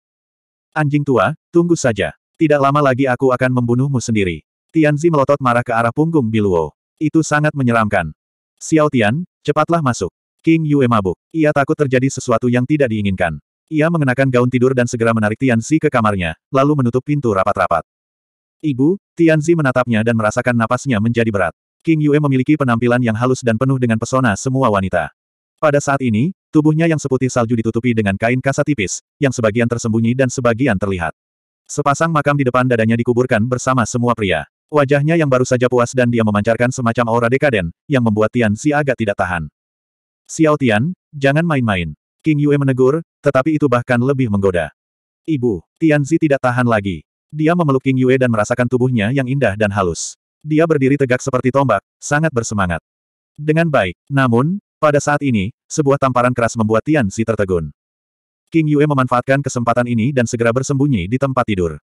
Anjing tua, tunggu saja. Tidak lama lagi aku akan membunuhmu sendiri. Tianzi melotot marah ke arah punggung Biluo. Itu sangat menyeramkan. Xiao Tian, cepatlah masuk. King Yue mabuk. Ia takut terjadi sesuatu yang tidak diinginkan. Ia mengenakan gaun tidur dan segera menarik Tianzi ke kamarnya, lalu menutup pintu rapat-rapat. Ibu, Tianzi menatapnya dan merasakan napasnya menjadi berat. King Yue memiliki penampilan yang halus dan penuh dengan pesona semua wanita. Pada saat ini, Tubuhnya yang seputih salju ditutupi dengan kain kasa tipis, yang sebagian tersembunyi dan sebagian terlihat. Sepasang makam di depan dadanya dikuburkan bersama semua pria. Wajahnya yang baru saja puas dan dia memancarkan semacam aura dekaden, yang membuat Tian Xi agak tidak tahan. Xiao Tian, jangan main-main. King Yue menegur, tetapi itu bahkan lebih menggoda. Ibu, Tian Xi tidak tahan lagi. Dia memeluk King Yue dan merasakan tubuhnya yang indah dan halus. Dia berdiri tegak seperti tombak, sangat bersemangat. Dengan baik, namun, pada saat ini, sebuah tamparan keras membuat Tian Si tertegun. King Yue memanfaatkan kesempatan ini dan segera bersembunyi di tempat tidur.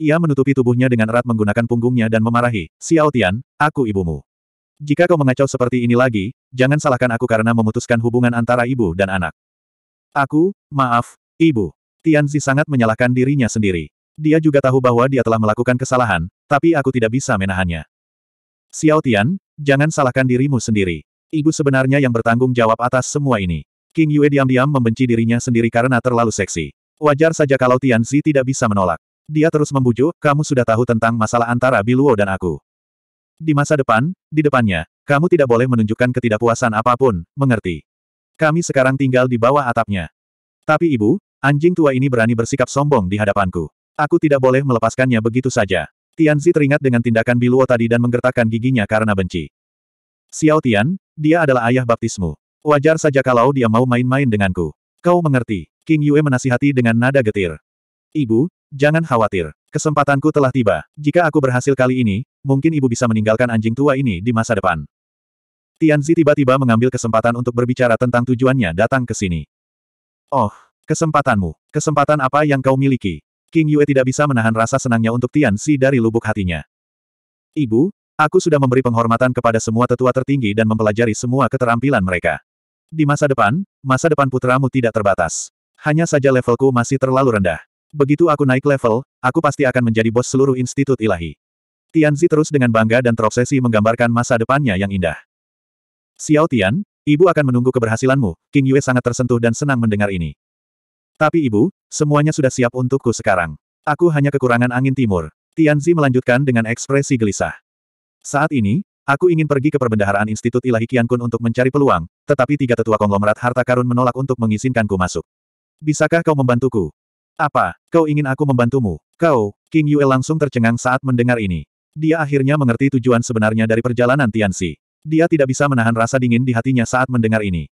Ia menutupi tubuhnya dengan erat menggunakan punggungnya dan memarahi, Xiao Tian, aku ibumu. Jika kau mengacau seperti ini lagi, jangan salahkan aku karena memutuskan hubungan antara ibu dan anak. Aku, maaf, ibu. Tian Tianzi sangat menyalahkan dirinya sendiri. Dia juga tahu bahwa dia telah melakukan kesalahan, tapi aku tidak bisa menahannya. Xiao Tian, jangan salahkan dirimu sendiri. Ibu sebenarnya yang bertanggung jawab atas semua ini. King Yue diam-diam membenci dirinya sendiri karena terlalu seksi. Wajar saja kalau Tian Zi tidak bisa menolak. Dia terus membujuk, kamu sudah tahu tentang masalah antara Biluo dan aku. Di masa depan, di depannya, kamu tidak boleh menunjukkan ketidakpuasan apapun, mengerti. Kami sekarang tinggal di bawah atapnya. Tapi ibu, anjing tua ini berani bersikap sombong di hadapanku. Aku tidak boleh melepaskannya begitu saja. Tianzi teringat dengan tindakan Biluo tadi dan menggertakkan giginya karena benci. Xiao Tian, dia adalah ayah baptismu. Wajar saja kalau dia mau main-main denganku. Kau mengerti. King Yue menasihati dengan nada getir. Ibu, jangan khawatir. Kesempatanku telah tiba. Jika aku berhasil kali ini, mungkin ibu bisa meninggalkan anjing tua ini di masa depan. Tianzi tiba-tiba mengambil kesempatan untuk berbicara tentang tujuannya datang ke sini. Oh, kesempatanmu. Kesempatan apa yang kau miliki? King Yue tidak bisa menahan rasa senangnya untuk Tianzi dari lubuk hatinya. Ibu, Aku sudah memberi penghormatan kepada semua tetua tertinggi dan mempelajari semua keterampilan mereka. Di masa depan, masa depan putramu tidak terbatas. Hanya saja levelku masih terlalu rendah. Begitu aku naik level, aku pasti akan menjadi bos seluruh institut ilahi. Tianzi terus dengan bangga dan terobsesi menggambarkan masa depannya yang indah. Xiao Tian, ibu akan menunggu keberhasilanmu, King Yue sangat tersentuh dan senang mendengar ini. Tapi ibu, semuanya sudah siap untukku sekarang. Aku hanya kekurangan angin timur. Tianzi melanjutkan dengan ekspresi gelisah. Saat ini, aku ingin pergi ke perbendaharaan Institut Ilahi Kun untuk mencari peluang, tetapi tiga tetua konglomerat harta karun menolak untuk mengizinkanku masuk. Bisakah kau membantuku? Apa, kau ingin aku membantumu? Kau, King Yue langsung tercengang saat mendengar ini. Dia akhirnya mengerti tujuan sebenarnya dari perjalanan Tianxi. Dia tidak bisa menahan rasa dingin di hatinya saat mendengar ini.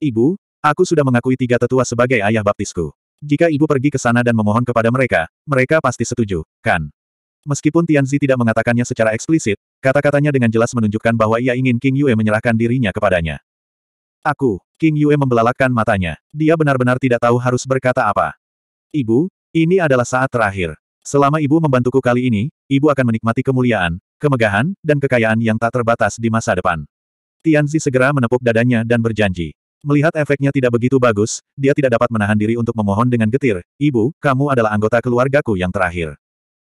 Ibu, aku sudah mengakui tiga tetua sebagai ayah baptisku. Jika ibu pergi ke sana dan memohon kepada mereka, mereka pasti setuju, kan? Meskipun Tianzi tidak mengatakannya secara eksplisit, Kata-katanya dengan jelas menunjukkan bahwa ia ingin King Yue menyerahkan dirinya kepadanya. Aku, King Yue membelalakkan matanya. Dia benar-benar tidak tahu harus berkata apa. Ibu, ini adalah saat terakhir. Selama ibu membantuku kali ini, ibu akan menikmati kemuliaan, kemegahan, dan kekayaan yang tak terbatas di masa depan. Tianzi segera menepuk dadanya dan berjanji. Melihat efeknya tidak begitu bagus, dia tidak dapat menahan diri untuk memohon dengan getir, Ibu, kamu adalah anggota keluargaku yang terakhir.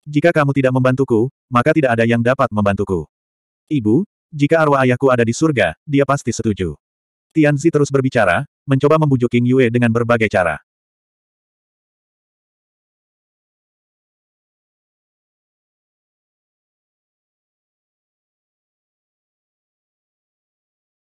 Jika kamu tidak membantuku, maka tidak ada yang dapat membantuku. Ibu, jika arwah ayahku ada di surga, dia pasti setuju. Tianzi terus berbicara, mencoba membujuk King Yue dengan berbagai cara.